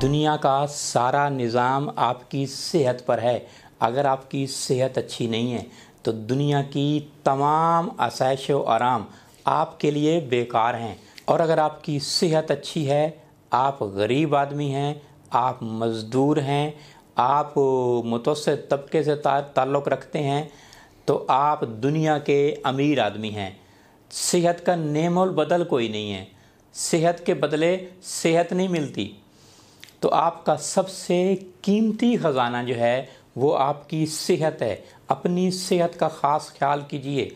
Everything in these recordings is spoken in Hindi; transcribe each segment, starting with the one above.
दुनिया का सारा निज़ाम आपकी सेहत पर है अगर आपकी सेहत अच्छी नहीं है तो दुनिया की तमाम आसाइश आराम आपके लिए बेकार हैं और अगर आपकी सेहत अच्छी है आप गरीब आदमी हैं आप मज़दूर हैं आप मुतसर तबके से ताल्लुक़ रखते हैं तो आप दुनिया के अमीर आदमी हैं सेहत का नेमोल बदल कोई नहीं है सेहत के बदले सेहत नहीं मिलती तो आपका सबसे कीमती ख़जाना जो है वो आपकी सेहत है अपनी सेहत का ख़ास ख्याल कीजिए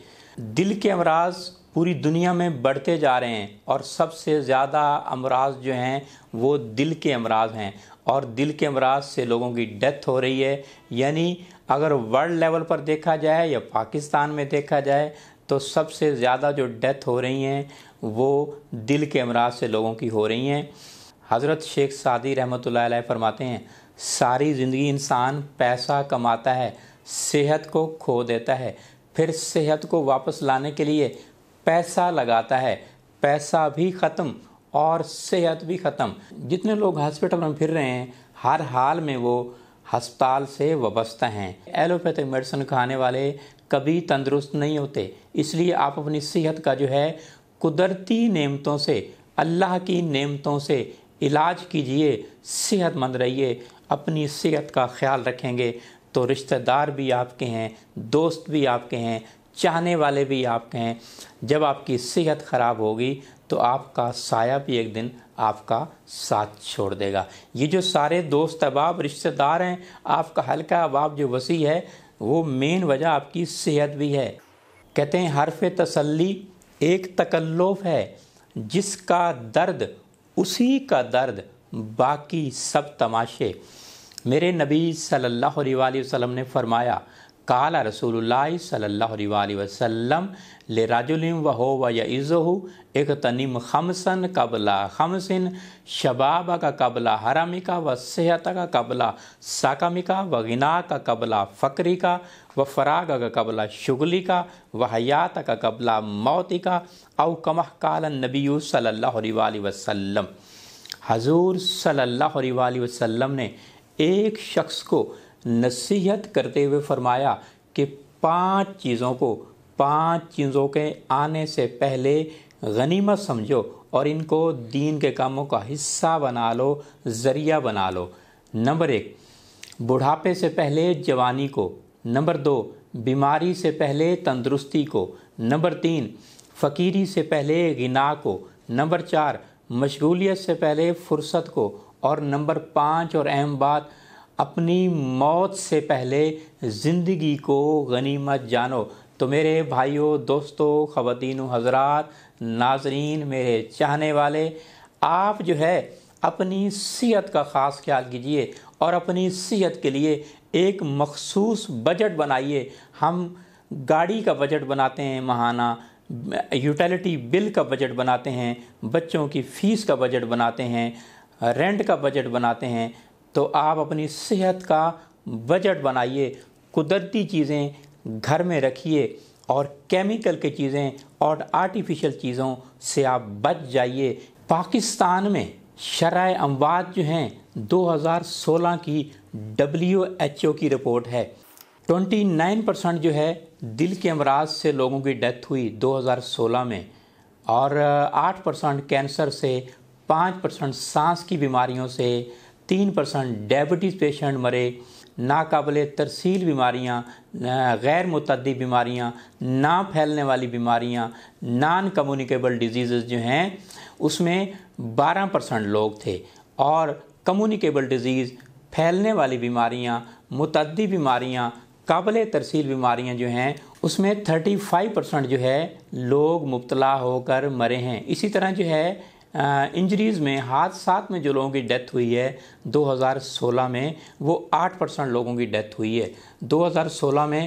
दिल के अमराज पूरी दुनिया में बढ़ते जा रहे हैं और सबसे ज़्यादा अमराज जो हैं वो दिल के अमराज हैं और दिल के अमराज से लोगों की डेथ हो रही है यानी अगर वर्ल्ड लेवल पर देखा जाए या पाकिस्तान में देखा जाए तो सबसे ज़्यादा जो डेथ हो रही हैं वो दिल के अमराज से लोगों की हो रही हैं हज़रत शेख सादी रहमत फरमाते हैं सारी ज़िंदगी इंसान पैसा कमाता है सेहत को खो देता है फिर सेहत को वापस लाने के लिए पैसा लगाता है पैसा भी ख़त्म और सेहत भी ख़त्म जितने लोग हॉस्पिटल में फिर रहे हैं हर हाल में वो हस्पताल से वस्ता हैं एलोपैथिक मेडिसिन खाने वाले कभी तंदुरुस्त नहीं होते इसलिए आप अपनी सेहत का जो है कुदरती नेमतों से अल्लाह की नेमतों से इलाज कीजिए सेहतमंद रहिए अपनी सेहत का ख्याल रखेंगे तो रिश्तेदार भी आपके हैं दोस्त भी आपके हैं चाहने वाले भी आपके हैं जब आपकी सेहत ख़राब होगी तो आपका साया भी एक दिन आपका साथ छोड़ देगा ये जो सारे दोस्त अहबाब रिश्तेदार हैं आपका हल्का अहबाब जो वसी है वो मेन वजह आपकी सेहत भी है कहते हैं हरफ तसल्ली एक तकल्लुफ़ है जिसका दर्द उसी का दर्द बाकी सब तमाशे मेरे नबी सल्लल्लाहु अलैहि वसल्लम ने फरमाया काला रसूल सल्लल्लाहु अलैहि वसल्लम ले राजुलिम व हो व यज़ो एक तनिम खमसन कबला खमसिन शबाब का कबला हरामिका व सेहत का कबला साकमिका व गिना का कबला फ़करी का व फराग का कबला शुगली का व हयात का कबला मौती का अवकमकाल नबी सल्ला वसम हजूर सल्ला वसम ने एक शख्स को नसीहत करते हुए फरमाया कि पांच चीज़ों को पांच चीज़ों के आने से पहले गनीमत समझो और इनको दीन के कामों का हिस्सा बना लो ज़रिया बना लो नंबर एक बुढ़ापे से पहले जवानी को नंबर दो बीमारी से पहले तंदुरुस्ती को नंबर तीन फ़कीरी से पहले गिना को नंबर चार मशगूलियत से पहले फुर्सत को और नंबर पाँच और अहम बात अपनी मौत से पहले ज़िंदगी को गनीमत जानो तो मेरे भाइयों दोस्तों ख़वान हजरात नाजरीन मेरे चाहने वाले आप जो है अपनी सेहत का ख़ास ख्याल कीजिए और अपनी सेहत के लिए एक मखसूस बजट बनाइए हम गाड़ी का बजट बनाते हैं महाना यूटिलिटी बिल का बजट बनाते हैं बच्चों की फ़ीस का बजट बनाते हैं रेंट का बजट बनाते हैं तो आप अपनी सेहत का बजट बनाइए कुदरती चीज़ें घर में रखिए और केमिकल की चीज़ें और आर्टिफिशियल चीज़ों से आप बच जाइए पाकिस्तान में शराय अमवात जो हैं 2016 की डब्ल्यू की रिपोर्ट है 29 परसेंट जो है दिल के अमराज से लोगों की डेथ हुई 2016 में और 8 परसेंट कैंसर से 5 परसेंट सांस की बीमारियों से 3 परसेंट डायबिटीज़ पेशेंट मरे नाकबले तरसील बीमारियाँ गैर मतदी बीमारियाँ ना फैलने वाली बीमारियाँ नान कम्युनिकेबल डिजीज़ जो हैं उसमें 12 परसेंट लोग थे और कम्युनिकेबल डिजीज़ फैलने वाली बीमारियाँ मतदी बीमारियाँ काबिल तरसील बीमारियां जो हैं उसमें 35 परसेंट जो है लोग मुबतला होकर मरे हैं इसी तरह जो है इंजरीज़ में हादसात में जो लोगों की डेथ हुई है 2016 में वो 8 परसेंट लोगों की डेथ हुई है 2016 में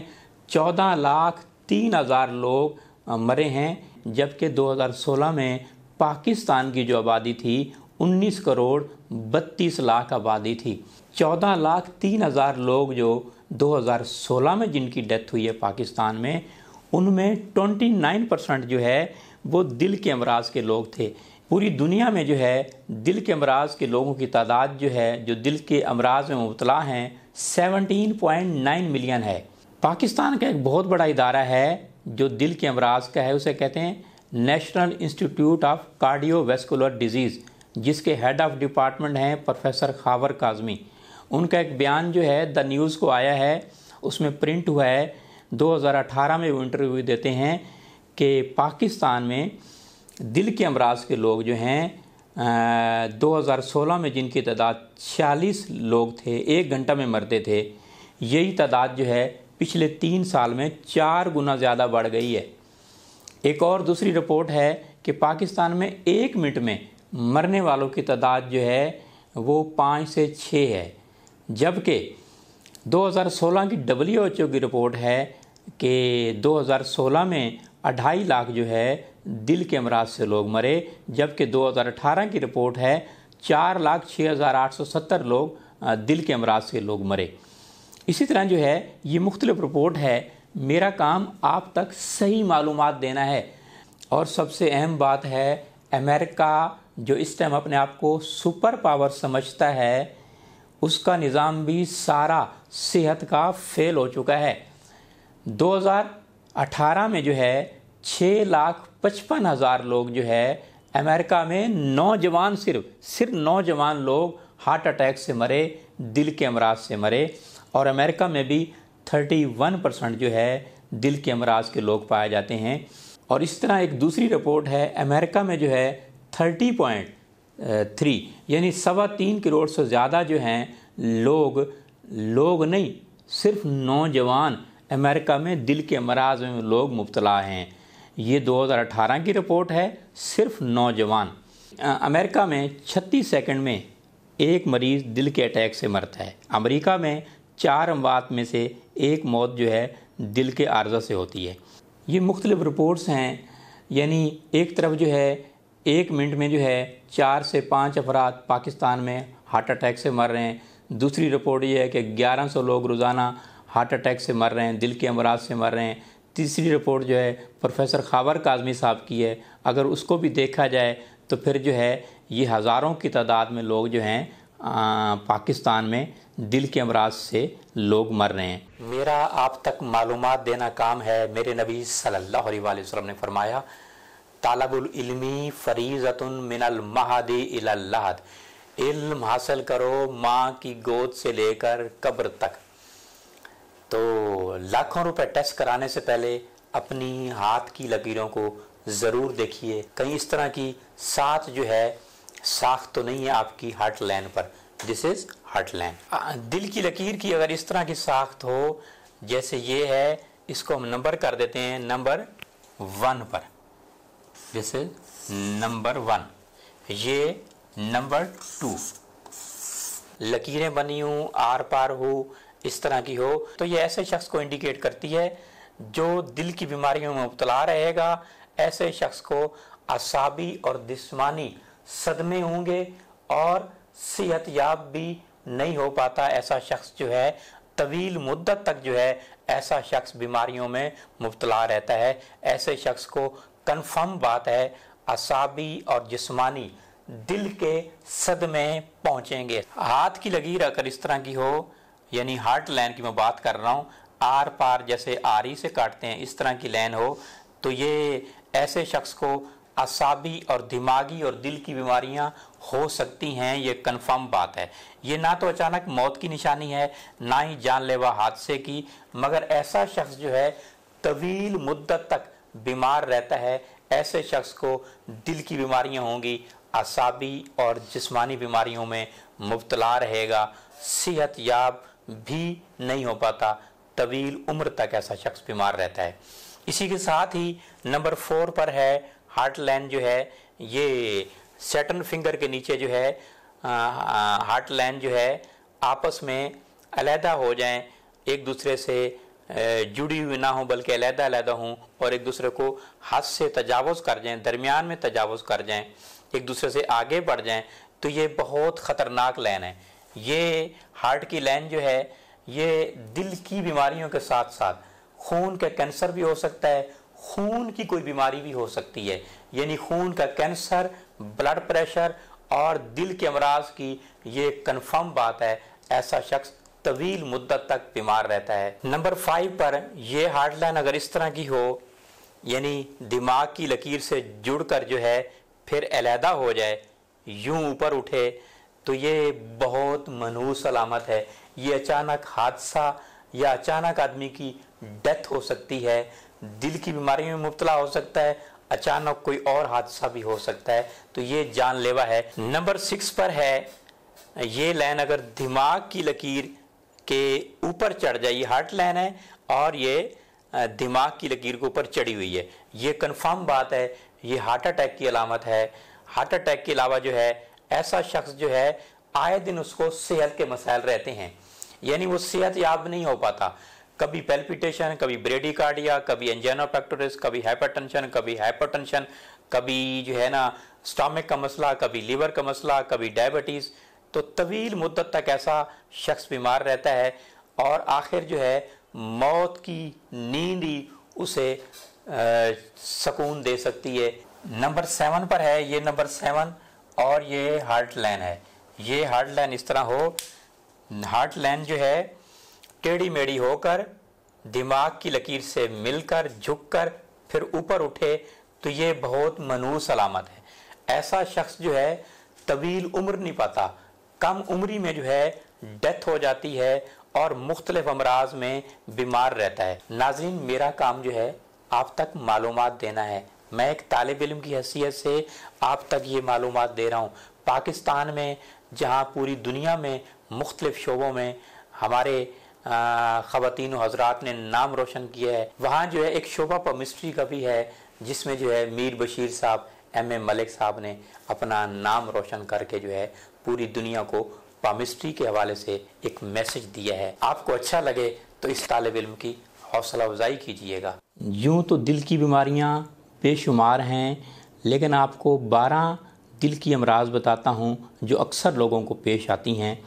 चौदह लाख तीन हज़ार लोग मरे हैं जबकि 2016 में पाकिस्तान की जो आबादी थी 19 करोड़ बत्तीस लाख आबादी थी चौदह लाख तीन हज़ार लोग जो 2016 में जिनकी डेथ हुई है पाकिस्तान में उनमें 29 परसेंट जो है वो दिल के अमराज के लोग थे पूरी दुनिया में जो है दिल के अमराज के लोगों की तादाद जो है जो दिल के अमराज में मुबतला हैं 17.9 मिलियन है पाकिस्तान का एक बहुत बड़ा इदारा है जो दिल के अमराज का है उसे कहते हैं national institute of cardiovascular disease जिसके हेड ऑफ़ डिपार्टमेंट हैं प्रोफेसर खावर काजमी उनका एक बयान जो है द न्यूज़ को आया है उसमें प्रिंट हुआ है 2018 में वो इंटरव्यू देते हैं कि पाकिस्तान में दिल के अमराज के लोग जो हैं 2016 में जिनकी तादाद छियालीस लोग थे एक घंटा में मरते थे यही तादाद जो है पिछले तीन साल में चार गुना ज़्यादा बढ़ गई है एक और दूसरी रिपोर्ट है कि पाकिस्तान में एक मिनट में मरने वालों की तादाद जो है वो पाँच से छः है जबकि 2016 की डब्ल्यू एच की रिपोर्ट है कि 2016 में अढ़ाई लाख जो है दिल के अमराज से लोग मरे जबकि 2018 की रिपोर्ट है चार लाख छः हज़ार आठ सौ सत्तर लोग दिल के अमराज से लोग मरे इसी तरह जो है ये मुख्तलिफ रिपोर्ट है मेरा काम आप तक सही मालूम देना है और सबसे अहम बात है अमेरिका जो इस टाइम अपने आप को सुपर पावर समझता है उसका निज़ाम भी सारा सेहत का फेल हो चुका है 2018 में जो है छः लाख पचपन हज़ार लोग जो है अमेरिका में नौजवान सिर्फ सिर्फ नौजवान लोग हार्ट अटैक से मरे दिल के अमराज से मरे और अमेरिका में भी 31 परसेंट जो है दिल के अमराज के लोग पाए जाते हैं और इस तरह एक दूसरी रिपोर्ट है अमेरिका में जो है थर्टी पॉइंट थ्री यानी सवा तीन करोड़ से ज़्यादा जो हैं लोग लोग नहीं सिर्फ नौजवान अमेरिका में दिल के मराज में लोग मुबतला हैं ये 2018 की रिपोर्ट है सिर्फ नौजवान अमेरिका में 36 सेकंड में एक मरीज़ दिल के अटैक से मरता है अमेरिका में चार अमवात में से एक मौत जो है दिल के आर्जा से होती है ये मुख्तलिफ रिपोर्ट्स हैं यानी एक तरफ जो है एक मिनट में जो है चार से पाँच अफराद पाकिस्तान में हार्ट अटैक से मर रहे हैं दूसरी रिपोर्ट ये है कि 1100 लोग रोज़ाना हार्ट अटैक से मर रहे हैं दिल के अमराज से मर रहे हैं तीसरी रिपोर्ट जो है प्रोफेसर खाबर काजमी साहब की है अगर उसको भी देखा जाए तो फिर जो है ये हज़ारों की तादाद में लोग जो हैं पाकिस्तान में दिल के अमराज से लोग मर रहे हैं मेरा आप तक मालूम देना काम है मेरे नबी सल्लल्लाहु अलैहि वसल्लम ने फरमाया तालाबुल इल्मी फरीजतुन मिनल महदी इलाहद इल्म हासिल करो माँ की गोद से लेकर कब्र तक तो लाखों रुपए टेस्ट कराने से पहले अपनी हाथ की लकीरों को ज़रूर देखिए कहीं इस तरह की साथ जो है साख तो नहीं है आपकी हार्ट लाइन पर दिस इज़ हार्ट लाइन दिल की लकीर की अगर इस तरह की साख्त हो जैसे ये है इसको हम नंबर कर देते हैं नंबर वन पर दिस इज नंबर वन ये नंबर टू लकीरें बनी हूँ आर पार हो इस तरह की हो तो ये ऐसे शख्स को इंडिकेट करती है जो दिल की बीमारियों में मुबतला रहेगा ऐसे शख्स को असाबी और जिसमानी सदमे होंगे और सेहत याब भी नहीं हो पाता ऐसा शख्स जो है तवील मुद्दत तक जो है ऐसा शख्स बीमारियों में मुबतला रहता है ऐसे शख्स को कन्फर्म बात है असाबी और जिस्मानी दिल के सदमे पहुंचेंगे हाथ की लगीर अगर इस तरह की हो यानी हार्ट लाइन की मैं बात कर रहा हूँ आर पार जैसे आरी से काटते हैं इस तरह की लाइन हो तो ये ऐसे शख्स को असाबी और दिमागी और दिल की बीमारियां हो सकती हैं ये कन्फर्म बात है ये ना तो अचानक मौत की निशानी है ना ही जानलेवा हादसे की मगर ऐसा शख्स जो है तवील मुद्दत तक बीमार रहता है ऐसे शख्स को दिल की बीमारियां होंगी असाबी और जिस्मानी बीमारियों में मुबतला रहेगा सेहत याब भी नहीं हो पाता तवील उम्र तक ऐसा शख्स बीमार रहता है इसी के साथ ही नंबर फोर पर है हार्ट लाइन जो है ये सेटन फिंगर के नीचे जो है हार्ट लाइन जो है आपस में अलहदा हो जाएं एक दूसरे से जुड़ी हुई ना हो बल्कि अलहदा अलहदा हों और एक दूसरे को हद से तजावज़ कर जाएं दरमियान में तजावज़ कर जाएं एक दूसरे से आगे बढ़ जाएं तो ये बहुत ख़तरनाक लाइन है ये हार्ट की लाइन जो है ये दिल की बीमारियों के साथ साथ खून का कैंसर भी हो सकता है खून की कोई बीमारी भी हो सकती है यानी खून का कैंसर ब्लड प्रेशर और दिल के अमराज की ये कन्फर्म बात है ऐसा शख्स तवील मुद्दत तक बीमार रहता है नंबर फाइव पर यह हार्डलाइन अगर इस तरह की हो यानी दिमाग की लकीर से जुड़कर जो है फिर अलहदा हो जाए यूं ऊपर उठे तो ये बहुत मनहूस सलामत है ये अचानक हादसा या अचानक आदमी की डेथ हो सकती है दिल की बीमारी में मुबतला हो सकता है अचानक कोई और हादसा भी हो सकता है तो ये जानलेवा है नंबर सिक्स पर है ये लाइन अगर दिमाग की लकीर के ऊपर चढ़ जाए ये हार्ट लाइन है और ये दिमाग की लकीर के ऊपर चढ़ी हुई है ये कन्फर्म बात है ये हार्ट अटैक की अलामत है हार्ट अटैक के अलावा जो है ऐसा शख्स जो है आए दिन उसको सेहत के मसाइल रहते हैं यानी वो सेहत याब नहीं हो पाता कभी पेल्पिटेशन कभी ब्रेडिकार्डिया कभी एंजेनोपैक्टोरिस कभी हाइपरटेंशन कभी हाइपरटेंशन कभी जो है ना स्टॉमिक का मसला कभी लीवर का मसला कभी डायबिटीज़ तो तवील मुद्दत तक ऐसा शख्स बीमार रहता है और आखिर जो है मौत की नींद ही उसे सुकून सकून दे सकती है नंबर सेवन पर है ये नंबर सेवन और ये हार्ट लाइन है ये हार्ट लाइन इस तरह हो हार्ट लाइन जो है टेढ़ी मेढ़ी होकर दिमाग की लकीर से मिलकर झुककर फिर ऊपर उठे तो ये बहुत मनूस अलामत है ऐसा शख्स जो है तवील उम्र नहीं पाता कम उम्री में जो है डेथ हो जाती है और मुख्तलिफ अमराज में बीमार रहता है नाजरीन मेरा काम जो है आप तक मालूम देना है मैं एक तालब इलम की हैसियत से आप तक ये मालूम दे रहा हूँ पाकिस्तान में जहाँ पूरी दुनिया में मुख्तलिफ शोबों में हमारे ख़वान हजरात ने नाम रोशन किया है वहाँ जो है एक शोबा पमिस्ट्री का भी है जिसमें जो है मीर बशीर साहब एम ए मलिक साहब ने अपना नाम रोशन करके जो है पूरी दुनिया को पामिस्ट्री के हवाले से एक मैसेज दिया है आपको अच्छा लगे तो इस तालब इल्म की हौसला अफजाई कीजिएगा यूँ तो दिल की बीमारियाँ बेशुमार हैं लेकिन आपको बारह दिल की अमराज बताता हूँ जो अक्सर लोगों को पेश आती हैं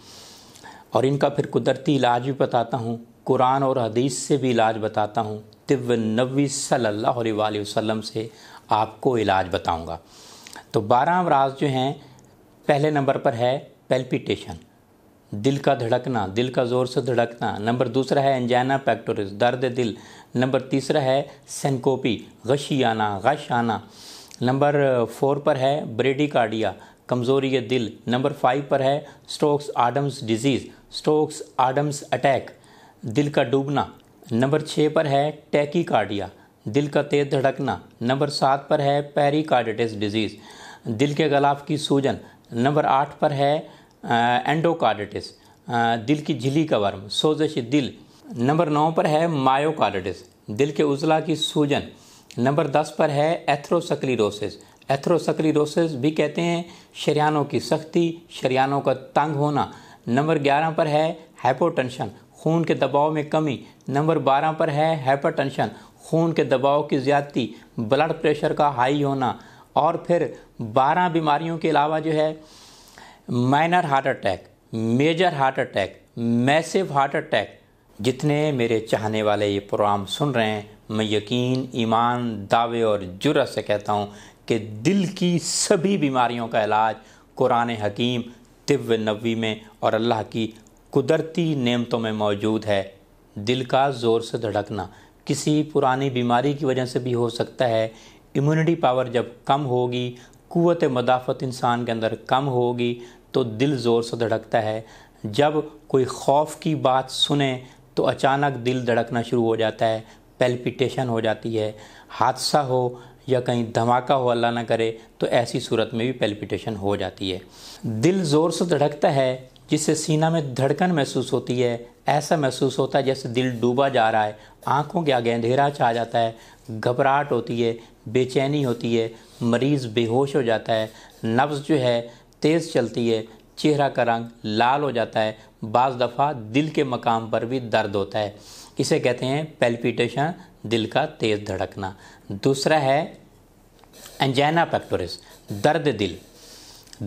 और इनका फिर कुदरती इलाज भी बताता हूँ कुरान और हदीस से भी इलाज बताता हूँ तिब नबी सल्ला वसम से आपको इलाज बताऊँगा तो बारह अमराज जो हैं पहले नंबर पर है पेल्पिटेशन दिल का धड़कना दिल का ज़ोर से धड़कना नंबर दूसरा है एंजाना पैक्टोरिस दर्द दिल नंबर तीसरा है सेंकोपी गशी आना गश आना नंबर फोर पर है ब्रेडिकार्डिया कमज़ोरी दिल नंबर फाइव पर है Stokes Adams disease Stokes Adams attack दिल का डूबना नंबर छः पर है टैकीकार्डिया दिल का तेज धड़कना नंबर सात पर है पेरिकार्डिटिस डिजीज़ दिल के गलाफ की सूजन नंबर आठ पर है एंडोकार्डिटिस दिल की झिली का वर्म सोजश दिल नंबर नौ पर है मायोकार्डिटिस दिल के उजला की सूजन नंबर दस पर है एथ्रोसक्लीरोसिस एथ्रोसक्लीरोसिस भी कहते हैं शरियानों की सख्ती शरियानों का तंग होना नंबर ग्यारह पर है हाइपोटेंशन खून के दबाव में कमी नंबर बारह पर है हाइपरटेंशन खून के दबाव की ज़्यादती ब्लड प्रेशर का हाई होना और फिर 12 बीमारियों के अलावा जो है minor heart attack major heart attack massive heart attack जितने मेरे चाहने वाले ये प्रोग्राम सुन रहे हैं मैं यकीन ईमान दावे और जुरत से कहता हूँ कि दिल की सभी बीमारियों का इलाज कुरान हकीम तिव्य नबी में और अल्लाह की कुदरती नेमतों में मौजूद है दिल का ज़ोर से धड़कना किसी पुरानी बीमारी की वजह से भी हो सकता है इम्यूनिटी पावर जब कम होगी कुत मदाफ़त इंसान के अंदर कम होगी तो दिल ज़ोर से धड़कता है जब कोई खौफ की बात सुने तो अचानक दिल धड़कना शुरू हो जाता है पेल्पिटेशन हो जाती है हादसा हो या कहीं धमाका हो अल्लाह ना करे तो ऐसी सूरत में भी पेल्पिटेशन हो जाती है दिल ज़ोर से धड़कता है जिससे सीना में धड़कन महसूस होती है ऐसा महसूस होता है जैसे दिल डूबा जा रहा है आंखों के आगे अंधेरा छा जाता है घबराहट होती है बेचैनी होती है मरीज़ बेहोश हो जाता है नफ्स जो है तेज़ चलती है चेहरा का रंग लाल हो जाता है बज़ दफ़ा दिल के मकाम पर भी दर्द होता है इसे कहते हैं पेल्पिटेशन दिल का तेज़ धड़कना दूसरा है एंजाइना पैक्टोरिस दर्द दिल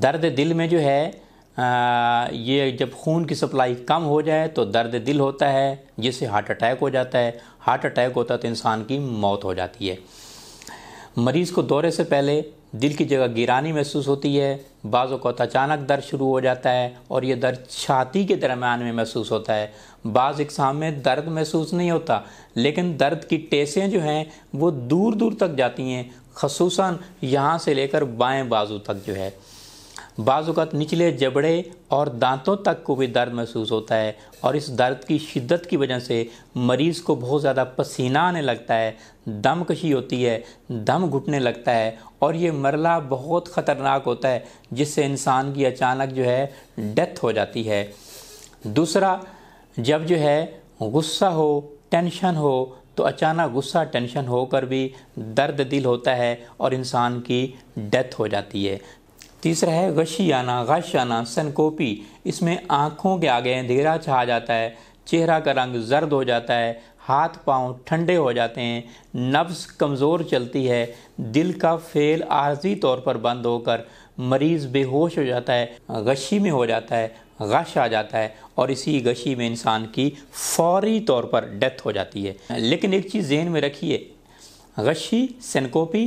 दर्द दिल में जो है आ, ये जब खून की सप्लाई कम हो जाए तो दर्द दिल होता है जिससे हार्ट अटैक हो जाता है हार्ट अटैक होता है तो इंसान की मौत हो जाती है मरीज को दौरे से पहले दिल की जगह गिरानी महसूस होती है बाज़ों को अचानक दर्द शुरू हो जाता है और यह दर्द छाती के दरम्यान में महसूस होता है बाज़ इकसाम में दर्द महसूस नहीं होता लेकिन दर्द की टेसें जो हैं वो दूर दूर तक जाती हैं खसूस यहाँ से लेकर बाएं बाजू तक जो है बाज़त निचले जबड़े और दांतों तक को भी दर्द महसूस होता है और इस दर्द की शिद्दत की वजह से मरीज़ को बहुत ज़्यादा पसीना आने लगता है दम कशी होती है दम घुटने लगता है और ये मरला बहुत ख़तरनाक होता है जिससे इंसान की अचानक जो है डेथ हो जाती है दूसरा जब जो है गुस्सा हो टेंशन हो तो अचानक गुस्सा टेंशन होकर भी दर्द दिल होता है और इंसान की डेथ हो जाती है तीसरा है गशी आना गश आना सनकोपी इसमें आँखों के आगे अंधेरा छा जाता है चेहरा का रंग जर्द हो जाता है हाथ पांव ठंडे हो जाते हैं नफ्स कमज़ोर चलती है दिल का फेल आर्जी तौर पर बंद होकर मरीज़ बेहोश हो जाता है गशी में हो जाता है गश आ जाता है और इसी गशी में इंसान की फौरी तौर पर डेथ हो जाती है लेकिन एक चीज़ जहन में रखिए गशी सनकोपी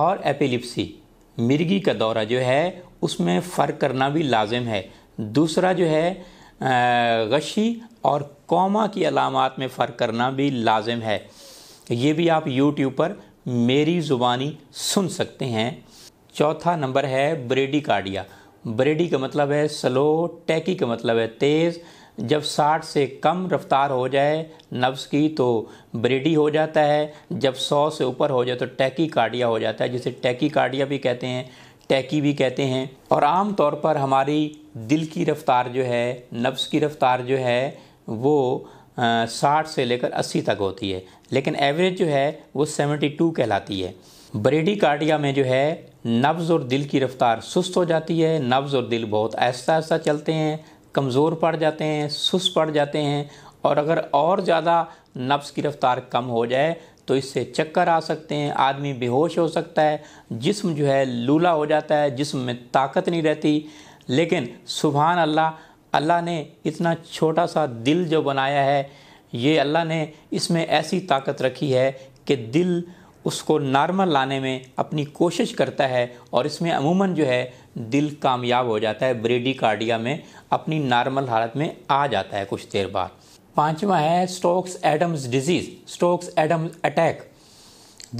और एपिलिप्सी मिर्गी का दौरा जो है उसमें फ़र्क करना भी लाजिम है दूसरा जो है गशी और कौमा की अलामत में फ़र्क करना भी लाजिम है ये भी आप यूट्यूब पर मेरी ज़ुबानी सुन सकते हैं चौथा नंबर है ब्रेडी कार्डिया ब्रेडी का मतलब है स्लो टैकी का मतलब है तेज़ जब 60 से कम रफ्तार हो जाए नब्स की तो ब्रेडी हो जाता है जब 100 से ऊपर हो जाए तो टैकी कार्डिया हो जाता है जिसे टैकी कार्डिया भी कहते हैं टैकी भी कहते हैं और आम तौर पर हमारी दिल की रफ्तार जो है नब्स की रफ्तार जो है वो साठ से लेकर अस्सी तक होती है लेकिन एवरेज जो है वो सेवेंटी टू कहलाती है ब्रेडी कार्डिया में जो है नब्ज़ और दिल की रफ्तार सुस्त हो जाती है नब्ज़ और दिल बहुत आहिस्ता आहिस्ता चलते हैं कमज़ोर पड़ जाते हैं सुस्त पड़ जाते हैं और अगर और ज़्यादा नफ्स की रफ़्तार कम हो जाए तो इससे चक्कर आ सकते हैं आदमी बेहोश हो सकता है जिस्म जो है लूला हो जाता है जिस्म में ताकत नहीं रहती लेकिन सुबहान अल्लाह अल्लाह ने इतना छोटा सा दिल जो बनाया है ये अल्लाह ने इसमें ऐसी ताकत रखी है कि दिल उसको नॉर्मल लाने में अपनी कोशिश करता है और इसमें अमूमन जो है दिल कामयाब हो जाता है ब्रेडी कार्डिया में अपनी नॉर्मल हालत में आ जाता है कुछ देर बाद पांचवा है Stokes Adams disease Stokes Adams attack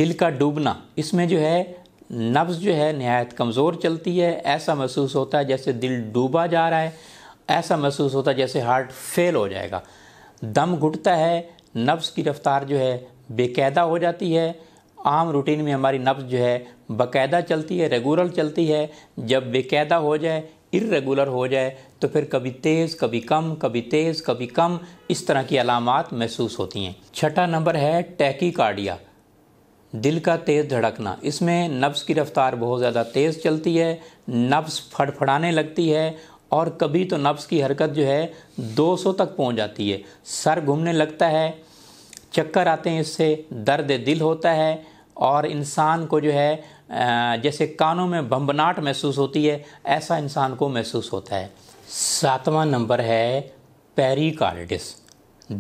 दिल का डूबना इसमें जो है नब्ज़ जो है नहायत कमज़ोर चलती है ऐसा महसूस होता है जैसे दिल डूबा जा रहा है ऐसा महसूस होता है जैसे हार्ट फेल हो जाएगा दम घुटता है नब्ज़ की रफ़्तार जो है बेकायदा हो जाती है आम रूटीन में हमारी नब्ज जो है बाकायदा चलती है रेगुलर चलती है जब बेकायदा हो जाए इरेगुलर हो जाए तो फिर कभी तेज़ कभी कम कभी तेज़ कभी कम इस तरह की अलामत महसूस होती हैं छठा नंबर है टैकीकार्डिया दिल का तेज़ धड़कना इसमें नब्स की रफ़्तार बहुत ज़्यादा तेज़ चलती है नब्स फड़फड़ाने लगती है और कभी तो नब्स की हरकत जो है 200 तक पहुंच जाती है सर घूमने लगता है चक्कर आते हैं इससे दर्द दिल होता है और इंसान को जो है जैसे कानों में बम्बनाट महसूस होती है ऐसा इंसान को महसूस होता है सातवां नंबर है पेरिकार्डिस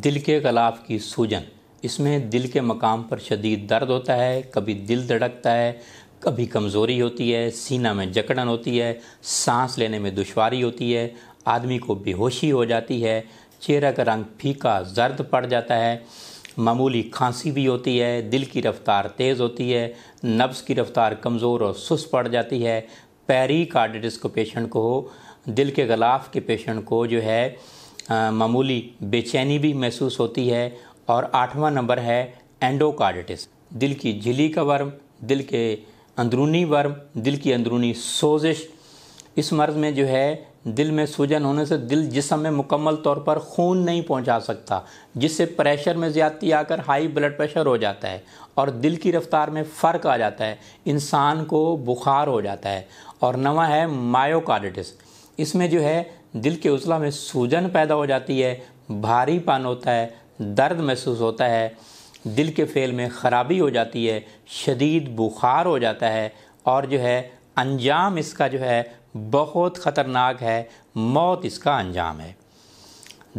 दिल के गलाफ की सूजन इसमें दिल के मकाम पर शदीद दर्द होता है कभी दिल धड़कता है कभी कमज़ोरी होती है सीना में जकड़न होती है सांस लेने में दुशारी होती है आदमी को बेहोशी हो जाती है चेहरा का रंग फीका जर्द पड़ जाता है मामूली खांसी भी होती है दिल की रफ्तार तेज़ होती है नब्स की रफ्तार कमज़ोर और सुस्त पड़ जाती है पैरी कार्डिटिस को पेशेंट को दिल के गलाफ के पेशेंट को जो है मामूली बेचैनी भी महसूस होती है और आठवां नंबर है एंडोकार्डिटिस दिल की झिली का वर्म दिल के अंदरूनी वर्म दिल की अंदरूनी सोजिश इस मर्ज़ में जो है दिल में सूजन होने से दिल जिसम में मुकम्मल तौर पर खून नहीं पहुंचा सकता जिससे प्रेशर में ज़्यादती आकर हाई ब्लड प्रेशर हो जाता है और दिल की रफ्तार में फ़र्क आ जाता है इंसान को बुखार हो जाता है और नवा है मायोकार्डिटिस इसमें जो है दिल के उजला में सूजन पैदा हो जाती है पान होता है दर्द महसूस होता है दिल के फेल में ख़राबी हो जाती है शदीद बुखार हो जाता है और जो है अंजाम इसका जो है बहुत ख़तरनाक है मौत इसका अंजाम है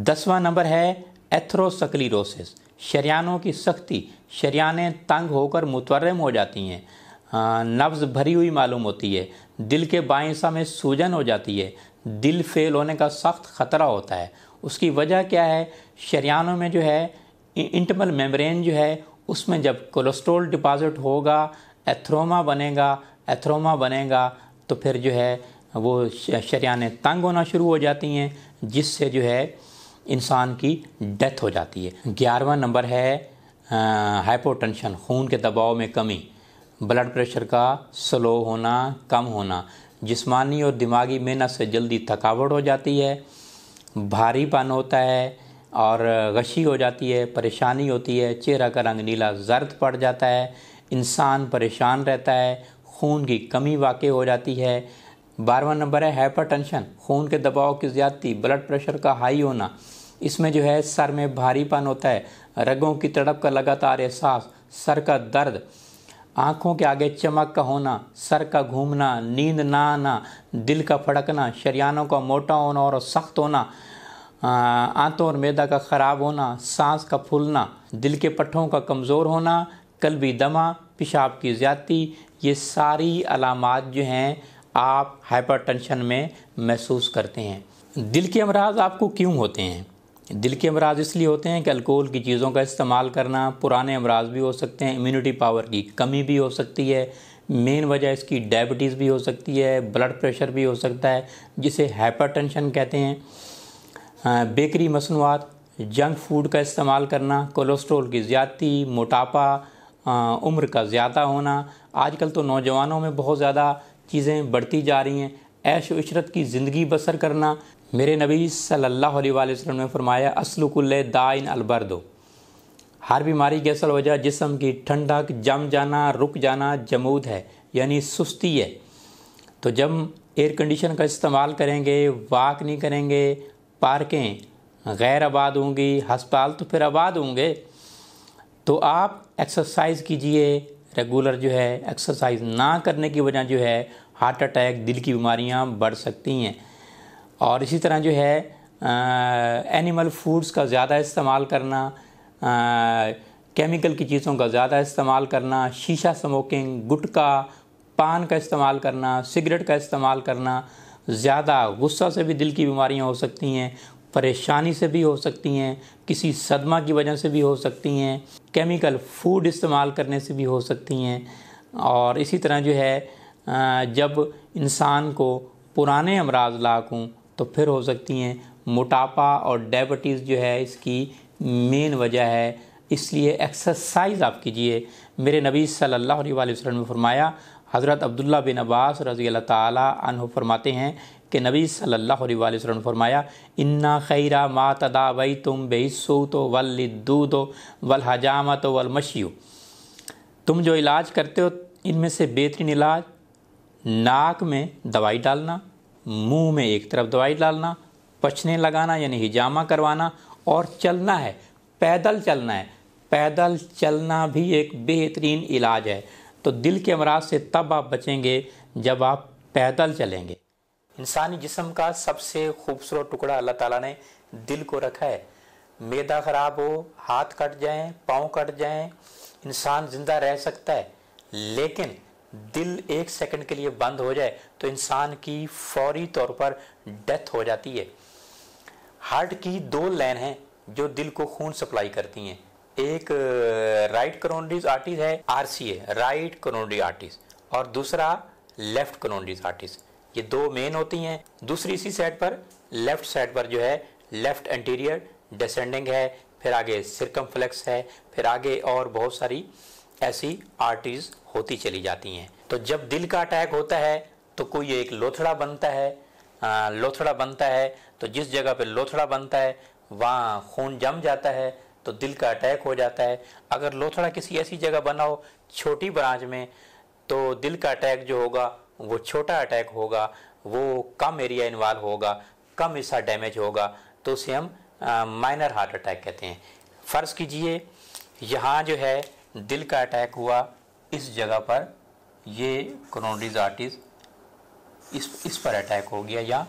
दसवां नंबर है एथ्रोसक्लीरोसिस शरियानों की सख्ती शरियाने तंग होकर मुतवरम हो जाती हैं नब्ज़ भरी हुई मालूम होती है दिल के बाएं में सूजन हो जाती है दिल फेल होने का सख्त ख़तरा होता है उसकी वजह क्या है शरियानों में जो है इंटमल मेम्ब्रेन जो है उसमें जब कोलेस्ट्रोल डिपॉजिट होगा एथ्रोमा बनेगा एथ्रोमा बनेगा तो फिर जो है वो शरियाने तंग होना शुरू हो जाती हैं जिससे जो है इंसान की डेथ हो जाती है ग्यारहवा नंबर है हाइपोटेंशन खून के दबाव में कमी ब्लड प्रेशर का स्लो होना कम होना जिस्मानी और दिमागी मेहनत से जल्दी थकावट हो जाती है भारीपन होता है और गशी हो जाती है परेशानी होती है चेहरा का रंग नीला जर्द पड़ जाता है इंसान परेशान रहता है खून की कमी वाक़ हो जाती है बारहवा नंबर है हाइपरटेंशन खून के दबाव की ज़्यादती ब्लड प्रेशर का हाई होना इसमें जो है सर में भारीपन होता है रगों की तड़प का लगातार एहसास सर का दर्द आँखों के आगे चमक का होना सर का घूमना नींद ना आना दिल का फड़कना शरियानों का मोटा होना और सख्त होना आंतों और मैदा का ख़राब होना सांस का फूलना दिल के पट्ठों का कमज़ोर होना कल भी दमा पेशाब की ज़्यादती ये सारी अलामत जो हैं आप हाइपरटेंशन में महसूस करते हैं दिल के अमराज आपको क्यों होते हैं दिल के अमराज इसलिए होते हैं कि अल्कोहल की चीज़ों का इस्तेमाल करना पुराने अमराज भी हो सकते हैं इम्यूनिटी पावर की कमी भी हो सकती है मेन वजह इसकी डायबिटीज़ भी हो सकती है ब्लड प्रेशर भी हो सकता है जिसे हाइपरटेंशन कहते हैं बेकरी मसनवाद जंक फूड का इस्तेमाल करना कोलेस्ट्रोल की ज़्यादती मोटापा उम्र का ज़्यादा होना आजकल तो नौजवानों में बहुत ज़्यादा चीज़ें बढ़ती जा रही हैं ऐश वशरत की ज़िंदगी बसर करना मेरे नबी सल्लल्लाहु अलैहि वसल्लम ने फरमाया असलकुल्ल दाइन अलबरदो हर बीमारी की असल वजह जिसम की ठंडक जम जाना रुक जाना जमूद है यानी सुस्ती है तो जब एयर कंडीशन का इस्तेमाल करेंगे वाक नहीं करेंगे पार्कें गैर आबाद होंगी हस्पताल तो फिर आबाद होंगे तो आप एक्सरसाइज कीजिए रेगुलर जो है एक्सरसाइज ना करने की वजह जो है हार्ट अटैक दिल की बीमारियाँ बढ़ सकती हैं और इसी तरह जो है आ, एनिमल फूड्स का ज़्यादा इस्तेमाल करना आ, केमिकल की चीज़ों का ज़्यादा इस्तेमाल करना शीशा स्मोकिंग गुटखा पान का इस्तेमाल करना सिगरेट का इस्तेमाल करना ज़्यादा गुस्सा से भी दिल की बीमारियां हो सकती हैं परेशानी से भी हो सकती हैं किसी सदमा की वजह से भी हो सकती हैं केमिकल फूड इस्तेमाल करने से भी हो सकती हैं और इसी तरह जो है जब इंसान को पुराने अमराज लाक हों तो फिर हो सकती हैं मोटापा और डायबिटीज़ जो है इसकी मेन वजह है इसलिए एक्सरसाइज आप कीजिए मेरे नबी सल्लल्लाहु अलैहि वसल्लम ने फरमाया हज़रत अब्दुल्ला बिन अब्बास रज़ी अल्लाह ताला फरमाते हैं कि नबी सल्लल्लाहु अलैहि वसल्लम ने फरमाया इन्ना खैरा मा तदावई तुम बेसू तो वल हजामत वल हजामा वल मशियो तुम जो इलाज करते हो इनमें से बेहतरीन इलाज नाक में दवाई डालना मुंह में एक तरफ दवाई डालना पछने लगाना यानी हिजामा करवाना और चलना है पैदल चलना है पैदल चलना भी एक बेहतरीन इलाज है तो दिल के अमराज से तब आप बचेंगे जब आप पैदल चलेंगे इंसानी जिसम का सबसे खूबसूरत टुकड़ा अल्लाह ताला ने दिल को रखा है मैदा ख़राब हो हाथ कट जाए पाँव कट जाए इंसान ज़िंदा रह सकता है लेकिन दिल एक सेकंड के लिए बंद हो जाए तो इंसान की फौरी तौर पर डेथ हो जाती है हार्ट की दो लाइन हैं जो दिल को खून सप्लाई करती हैं एक राइट क्रोनडीज आर्टिस्ट है R C A right coronary artery और दूसरा लेफ्ट क्रोनडीज आर्टिस्ट ये दो मेन होती हैं दूसरी इसी साइड पर लेफ्ट साइड पर जो है लेफ्ट एंटीरियर डिसेंडिंग है फिर आगे सिरकमफ्लेक्स है फिर आगे और बहुत सारी ऐसी आर्टरीज होती चली जाती हैं तो जब दिल का अटैक होता है तो कोई एक लोथड़ा बनता है आ, लोथड़ा बनता है तो जिस जगह पर लोथड़ा बनता है वहाँ खून जम जाता है तो दिल का अटैक हो जाता है अगर लोथड़ा किसी ऐसी जगह बना हो छोटी ब्रांच में तो दिल का अटैक जो होगा वो छोटा अटैक होगा वो कम एरिया इन्वॉल्व होगा कम हिस्सा डैमेज होगा तो उसे हम माइनर हार्ट अटैक कहते हैं फ़र्ज़ कीजिए यहाँ जो है दिल का अटैक हुआ इस जगह पर ये क्रोनरीज आर्टिस इस इस पर अटैक हो गया या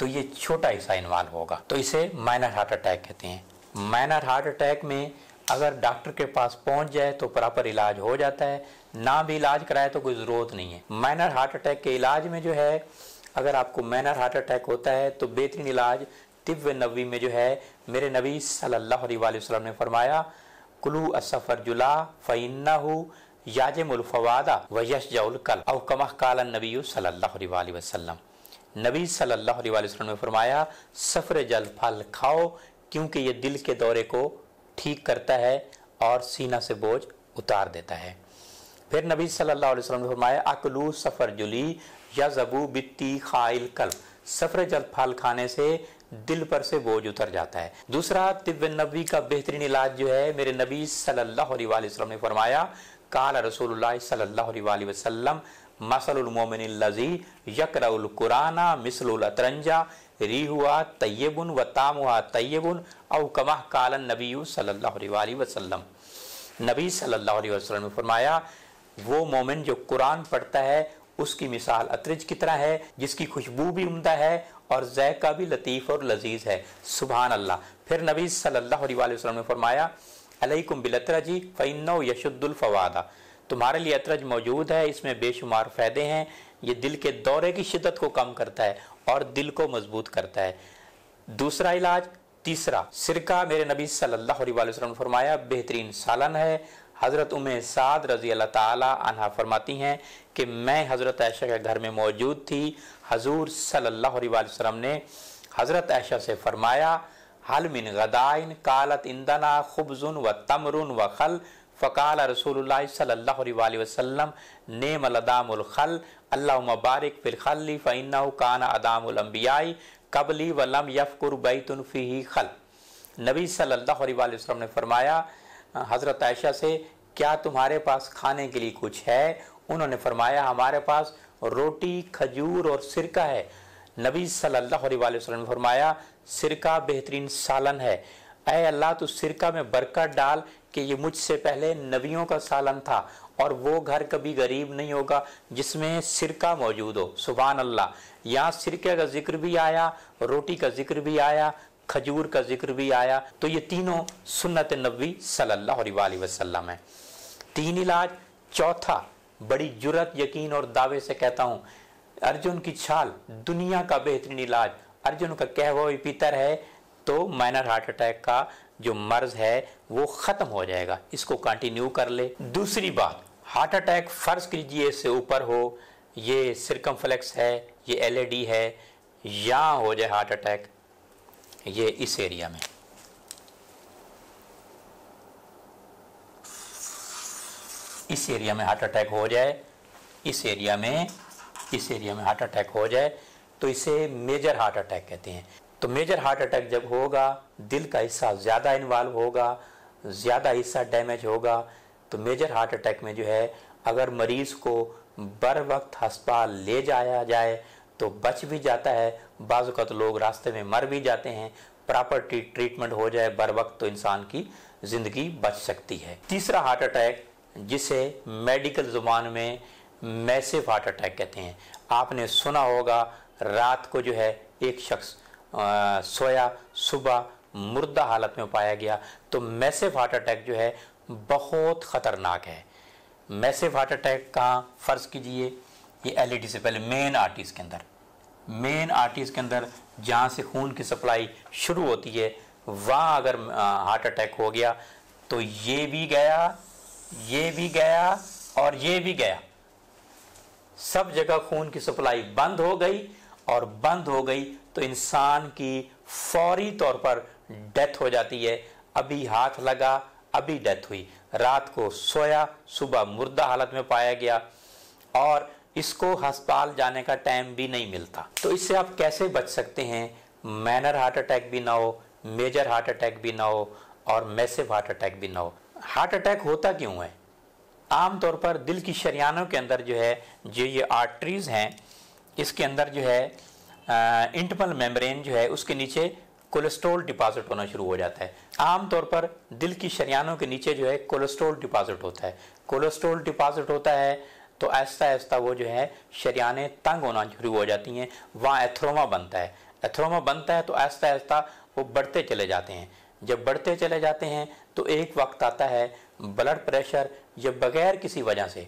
तो ये छोटा हिस्सा इन्वॉल्व होगा तो इसे माइनर हार्ट अटैक कहते हैं माइनर हार्ट अटैक में अगर डॉक्टर के पास पहुंच जाए तो प्रॉपर इलाज हो जाता है ना भी इलाज कराए तो कोई ज़रूरत नहीं है माइनर हार्ट अटैक के इलाज में जो है अगर आपको माइनर हार्ट अटैक होता है तो बेहतरीन इलाज तिब्ब नबी में जो है मेरे नबी सल्लल्लाहु अलैहि वसल्लम ने फरमाया कुलू असफ़र जुला फ़ैन्ना हो याजमुलफवादा व जाउल कल अव कमा काल नबी सल्लल्लाहु अलैहि वसल्लम नबी सल्लल्लाहु अलैहि वसल्लम ने फरमाया सफ़र जल फल खाओ क्योंकि ये दिल के दौरे को ठीक करता है और सीना से बोझ उतार देता है फिर नबी सल्लल्लाहु अलैहि वसल्लम ने फरमाया अकलू सफ़र जुली या जबू बिती खाइल कल सफ़र जल फल खाने से दिल पर से बोझ उतर जाता है दूसरा तिब नबी का बेहतरीन इलाज जो है मेरे नबी सल्लल्लाहु अलैहि वसल्लम ने फरमाया काल रसूलुल्लाह सल्लल्लाहु अलैहि वसल्लम मसलमोमिन लजी यकराना मिसलतरंजा अतरंजा रीहुआ तय्यबुन व तामुआ तय्यबुन औ कमा कालन नबी सल्लल्लाहु अलैहि वसल्लम नबी सल्लल्लाहु अलैहि वसल्लम ने फरमाया वो मोमिन जो कुरान पढ़ता है उसकी मिसाल अतरज की तरह है जिसकी खुशबू भी उमदा है और जैका भी लतीफ़ और लजीज है सुबहान अल्लाह फिर नबी सल्लल्लाहु अलैहि वसल्लम ने फरमाया अलैकुम बिलतरा जी फ़ैन यशुद्दुलफवादा तुम्हारे लिए अतरज मौजूद है इसमें बेशुमार फ़ायदे हैं ये दिल के दौरे की शिदत को कम करता है और दिल को मजबूत करता है दूसरा इलाज तीसरा सिरका मेरे नबी सल्लल्लाहु अलैहि वसल्लम ने फरमाया बेहतरीन सालन है हज़रत उम साद रज़ी अल्लाह तहा फरमाती हैं कि मैं हज़रत ऐशा के घर में मौजूद थी हजूर सल्ला वसम ने हज़रत ऐशा से फ़रमाया हल मिन गदाइन कालत इंदना खुबजुन व तमरुन व खल फ़काल रसूल सल्ला वसम नेम अदामखल अल्ला मबारक फ़िलखल फ़ैन कान अदामबियाई कबली वलम यफ़ुर बैतनफ़ी खल नबी सल्ला अलैहि ने फरमाया हज़रत आयशा से क्या तुम्हारे पास खाने के लिए कुछ है उन्होंने फरमाया हमारे पास रोटी खजूर और सिरका है नबी सल्लल्लाहु अलैहि वसल्लम ने फरमाया सिरका बेहतरीन सालन है अः अल्लाह तो सिरका में बरकत डाल कि ये मुझसे पहले नबियों का सालन था और वो घर कभी गरीब नहीं होगा जिसमें सिरका मौजूद हो सुबहान अल्लाह यहाँ सिरके का जिक्र भी आया रोटी का जिक्र भी आया खजूर का जिक्र भी आया तो ये तीनों सुन्नत नबी सल्लल्लाहु अलैहि वसल्लम है तीन इलाज चौथा बड़ी जुरत यकीन और दावे से कहता हूँ अर्जुन की छाल दुनिया का बेहतरीन इलाज अर्जुन का कहवा पितर है तो माइनर हार्ट अटैक का जो मर्ज है वो ख़त्म हो जाएगा इसको कंटिन्यू कर ले दूसरी बात हार्ट अटैक फ़र्ज़ कीजिए इससे ऊपर हो ये सिरकमफ्लेक्स है ये एलईडी है या हो जाए हार्ट अटैक ये इस एरिया में इस एरिया में हार्ट अटैक हो जाए इस एरिया में इस एरिया में हार्ट अटैक हो जाए तो इसे मेजर हार्ट अटैक कहते हैं तो मेजर हार्ट अटैक जब होगा दिल का हिस्सा ज़्यादा इन्वॉल्व होगा ज़्यादा हिस्सा डैमेज होगा तो मेजर हार्ट अटैक में जो है अगर मरीज़ को बर वक्त अस्पताल ले जाया जाए तो बच भी जाता है बाज़त लोग रास्ते में मर भी जाते हैं प्रॉपर ट्रीटमेंट हो जाए बर वक्त तो इंसान की ज़िंदगी बच सकती है तीसरा हार्ट अटैक जिसे मेडिकल ज़ुबान में मैसिव हार्ट अटैक कहते हैं आपने सुना होगा रात को जो है एक शख्स सोया सुबह मुर्दा हालत में पाया गया तो मैसिव हार्ट अटैक जो है बहुत ख़तरनाक है मैसिव हार्ट अटैक का फ़र्ज़ कीजिए ये एलईडी e से पहले मेन आर्टिस के अंदर मेन आर्टिस के अंदर जहाँ से खून की सप्लाई शुरू होती है वहाँ अगर हार्ट अटैक हो गया तो ये भी गया ये भी गया और ये भी गया सब जगह खून की सप्लाई बंद हो गई और बंद हो गई तो इंसान की फौरी तौर पर डेथ हो जाती है अभी हाथ लगा अभी डेथ हुई रात को सोया सुबह मुर्दा हालत में पाया गया और इसको अस्पताल जाने का टाइम भी नहीं मिलता तो इससे आप कैसे बच सकते हैं मैनर हार्ट अटैक भी ना हो मेजर हार्ट अटैक भी ना हो और मैसिव हार्ट अटैक भी ना हो हार्ट अटैक होता क्यों है आमतौर पर दिल की शरियानों के अंदर जो है जो ये आर्टरीज हैं इसके अंदर जो है इंटमल मेम्ब्रेन जो है उसके नीचे कोलेस्ट्रोल डिपॉजिट होना शुरू हो जाता है आमतौर पर दिल की शरियानों के नीचे जो है कोलेस्ट्रोल डिपॉजिट होता है कोलेस्ट्रोल डिपॉजिट होता है तो ऐसा ऐसा वो जो है शरियाने तंग होना शुरू हो जाती हैं वहाँ एथ्रोमा बनता है एथ्रोमा बनता है तो ऐसा ऐसा वो बढ़ते चले जाते हैं जब बढ़ते चले जाते हैं तो एक वक्त आता है ब्लड प्रेशर या बगैर किसी वजह से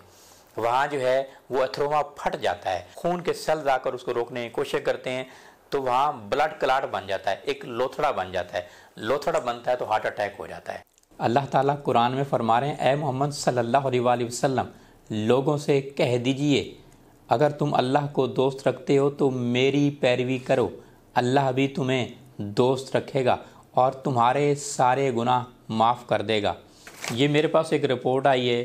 वहाँ जो है वो एथ्रोमा फट जाता है खून के सेल आकर उसको रोकने की कोशिश करते हैं तो वहाँ ब्लड क्लाट बन जाता है एक लोथड़ा बन जाता है लोथड़ा बनता है तो हार्ट अटैक हो जाता है अल्लाह ताला कुरान में फरमा रहे हैं ए मोहम्मद सल्लल्लाहु अलैहि वसल्लम लोगों से कह दीजिए अगर तुम अल्लाह को दोस्त रखते हो तो मेरी पैरवी करो अल्लाह भी तुम्हें दोस्त रखेगा और तुम्हारे सारे गुनाह माफ़ कर देगा ये मेरे पास एक रिपोर्ट आई है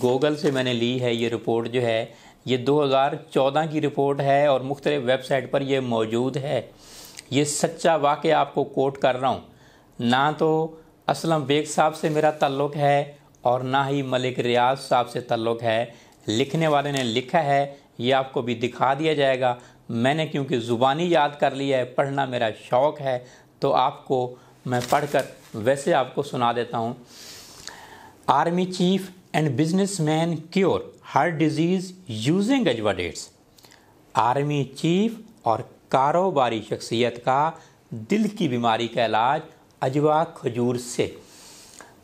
गूगल से मैंने ली है ये रिपोर्ट जो है ये 2014 की रिपोर्ट है और मुख्तल वेबसाइट पर यह मौजूद है ये सच्चा वाक़ आपको कोट कर रहा हूँ ना तो असलम बेग साहब से मेरा ताल्लुक़ है और ना ही मलिक रियाज साहब से तल्लुक़ है लिखने वाले ने लिखा है ये आपको भी दिखा दिया जाएगा मैंने क्योंकि ज़ुबानी याद कर लिया है पढ़ना मेरा शौक़ है तो आपको मैं पढ़कर वैसे आपको सुना देता हूँ army chief and businessman cure हर डिजीज़ यूजिंग अजवा डेट्स आर्मी चीफ और कारोबारी शख्सियत का दिल की बीमारी का इलाज अजवा खजूर से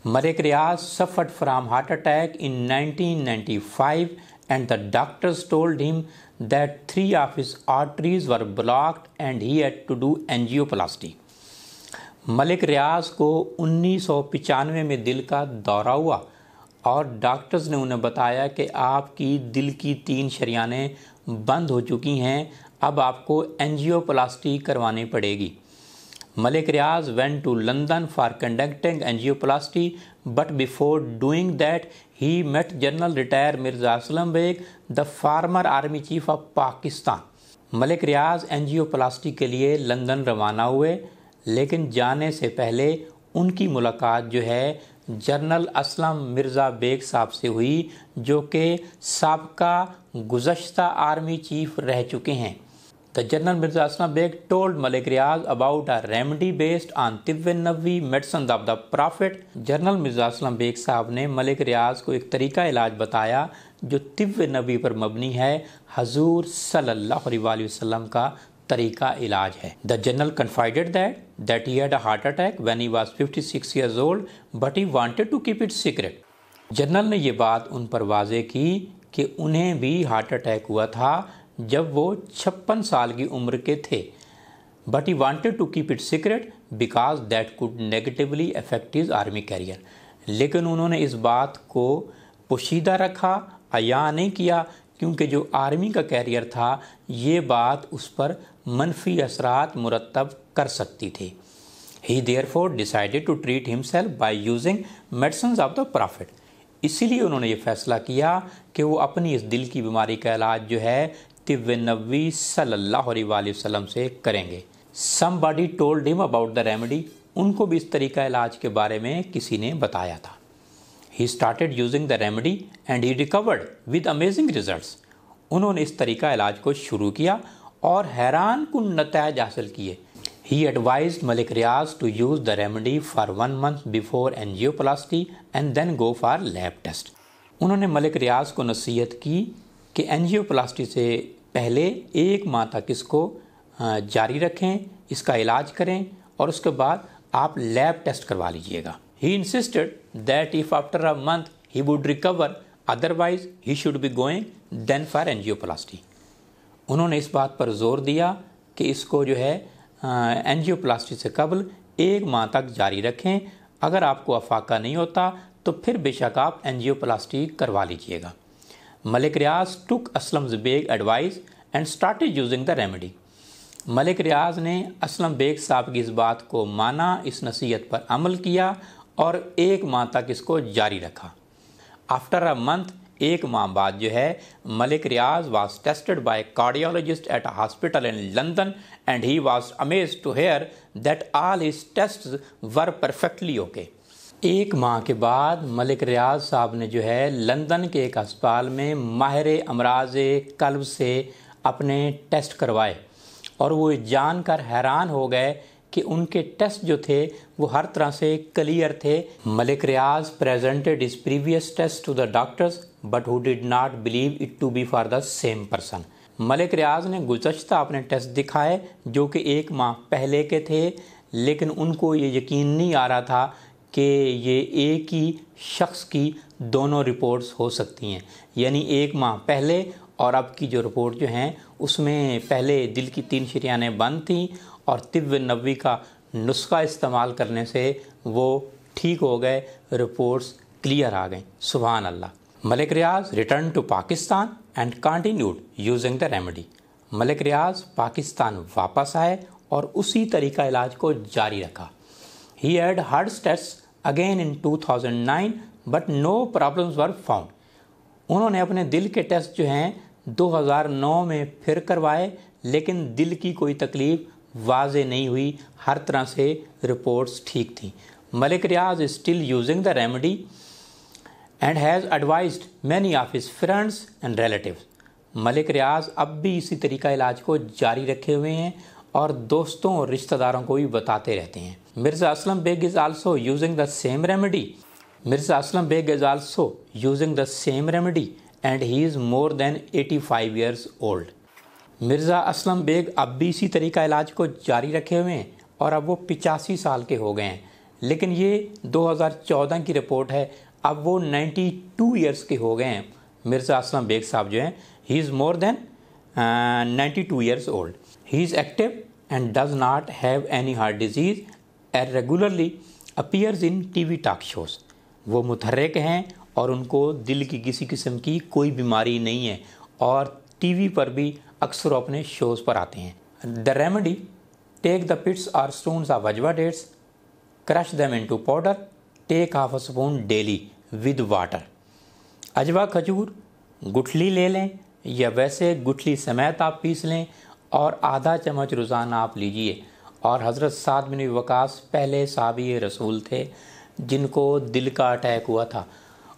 Malik Riaz suffered from heart attack in nineteen ninety five and the doctors told him that three of his arteries were blocked and he had to do angio angioplasty Malik Riaz को उन्नीस सौ पचानवे में दिल का दौरा हुआ और डॉक्टर्स ने उन्हें बताया कि आपकी दिल की तीन शरियाने बंद हो चुकी हैं अब आपको एनजियो प्लास्टी करवानी पड़ेगी Malik Riaz went to London for conducting plasty but before doing that he met general retire Mirza Aslam Beg the former army chief of Pakistan Malik Riaz angioplasty के लिए लंदन रवाना हुए लेकिन जाने से पहले उनकी मुलाकात जो है जनरल असलम मिर्जा बेग साहब से हुई जो कि सबका गुजशत आर्मी चीफ रह चुके हैं The General Mirza Aslam Beg told Malik Riaz about a remedy based on Tibwe Navi medicines of the Prophet. General Mirza Aslam Beg साहब ने मलिक रियाज को एक तरीका इलाज बताया जो तिब्ब नबी पर मबनी है हजूर सल्लल्लाहु अलैहि वसल्लम का तरीका इलाज है the general confided that that he had a heart attack when he was 56 years old but he wanted to keep it secret general ने यह बात उन पर वाजे की कि उन्हें भी हार्ट अटैक हुआ था जब वो छप्पन साल की उम्र के थे but he wanted to keep it secret because that could negatively affect his army career लेकिन उन्होंने इस बात को पोशीदा रखा अया नहीं किया क्योंकि जो आर्मी का कैरियर था ये बात उस पर मनफी असरात मुरतब कर सकती थी he therefore decided to treat himself by using medicines of the prophet इसीलिए उन्होंने ये फैसला किया कि वो अपनी इस दिल की बीमारी का इलाज जो है तिव्व नबी सल्लल्लाहु से करेंगे somebody told him about the remedy उनको भी इस तरीका इलाज के बारे में किसी ने बताया था he started using the remedy and he recovered with amazing result उन्होंने इस तरीका इलाज को शुरू किया और हैरान कन नतज हासिल किए he advise Malik Riaz to use the remedy for one month before angioplasty and then go for lab test उन्होंने मलिक रियाज को नसीहत की कि एनजियोप्लास्टी से पहले एक माह तक इसको जारी रखें इसका इलाज करें और उसके बाद आप लैब टेस्ट करवा लीजिएगा he insisted that if after a month he would recover otherwise he should be going then for angioplasty उन्होंने इस बात पर जोर दिया कि इसको जो है एनजियोप्लास्टी से कबल एक माह तक जारी रखें अगर आपको अफाका नहीं होता तो फिर बेशक आप एनजियोप्लास्टी करवा लीजिएगा Malik Riaz took Aslam Beg advice and started using the remedy. Malik Riaz ने असलम बेग साहब की इस बात को माना इस नसीहत पर अमल किया और एक माह तक इसको जारी रखा आफ्टर अ मंथ एक माह बाद जो है Malik Riaz was tested by cardiologist at a hospital in London and he was amaze to hear that all his test were perfectly okay एक माह के बाद मलिक रियाज साहब ने जो है लंदन के एक अस्पताल में माहिर अमराज कल्ब से अपने टेस्ट करवाए और वो जान कर हैरान हो गए कि उनके टेस्ट जो थे वो हर तरह से क्लियर थे Malik Riaz presented his previous test to the doctors but who did not believe it to be for the same person Malik Riaz ने गुजशत अपने टेस्ट दिखाए जो कि एक माह पहले के थे लेकिन उनको ये यकीन नहीं आ रहा था कि ये एक ही शख्स की दोनों रिपोर्ट्स हो सकती हैं यानी एक माह पहले और अब की जो रिपोर्ट जो हैं उसमें पहले दिल की तीन शरियाने बंद थीं और तिब्ब नबी का नुस्खा इस्तेमाल करने से वो ठीक हो गए रिपोर्ट्स क्लियर आ गई सुबह Allah Malik Riaz return to Pakistan and continued using the remedy Malik Riaz Pakistan वापस आए और उसी तरीका इलाज को जारी रखा he had heart tests again in 2009 but no problems were found उन्होंने अपने दिल के टेस्ट जो हैं 2009 में फिर करवाए लेकिन दिल की कोई तकलीफ वाज नहीं हुई हर तरह से रिपोर्ट्स ठीक थी Malik Riaz is still using the remedy and has advise many of his friends and relative Malik Riaz अब भी इसी तरीका इलाज को जारी रखे हुए हैं और दोस्तों और रिश्तेदारों को भी बताते रहते हैं Mirza Aslam Baig is also using the same remedy Mirza Aslam Baig is also using the same remedy and he is more than 85 five years old Mirza Aslam Baig अब भी इसी तरीका इलाज को जारी रखे हुए हैं और अब वो पिचासी साल के हो गए हैं लेकिन ये 2014 की रिपोर्ट है अब वो 92 ईयर्स के हो गए हैं मिर्ज़ा असलम बेग साहब जो हैं he is more than 92 years old He is active and does not have any heart disease and regularly appears in TV talk shows. वो मुतहरक हैं और उनको दिल की किसी किस्म की कोई बीमारी नहीं है और टीवी पर भी अक्सर अपने शोज़ पर आते हैं the remedy take the pits or stones of Ajwa dates crush them into powder take half a spoon daily with water Ajwa खजूर गुठली ले लें या वैसे गुठली समेत आप पीस लें और आधा चम्मच रोज़ाना आप लीजिए और हज़रत साद बिन वकास पहले साहबी रसूल थे जिनको दिल का अटैक हुआ था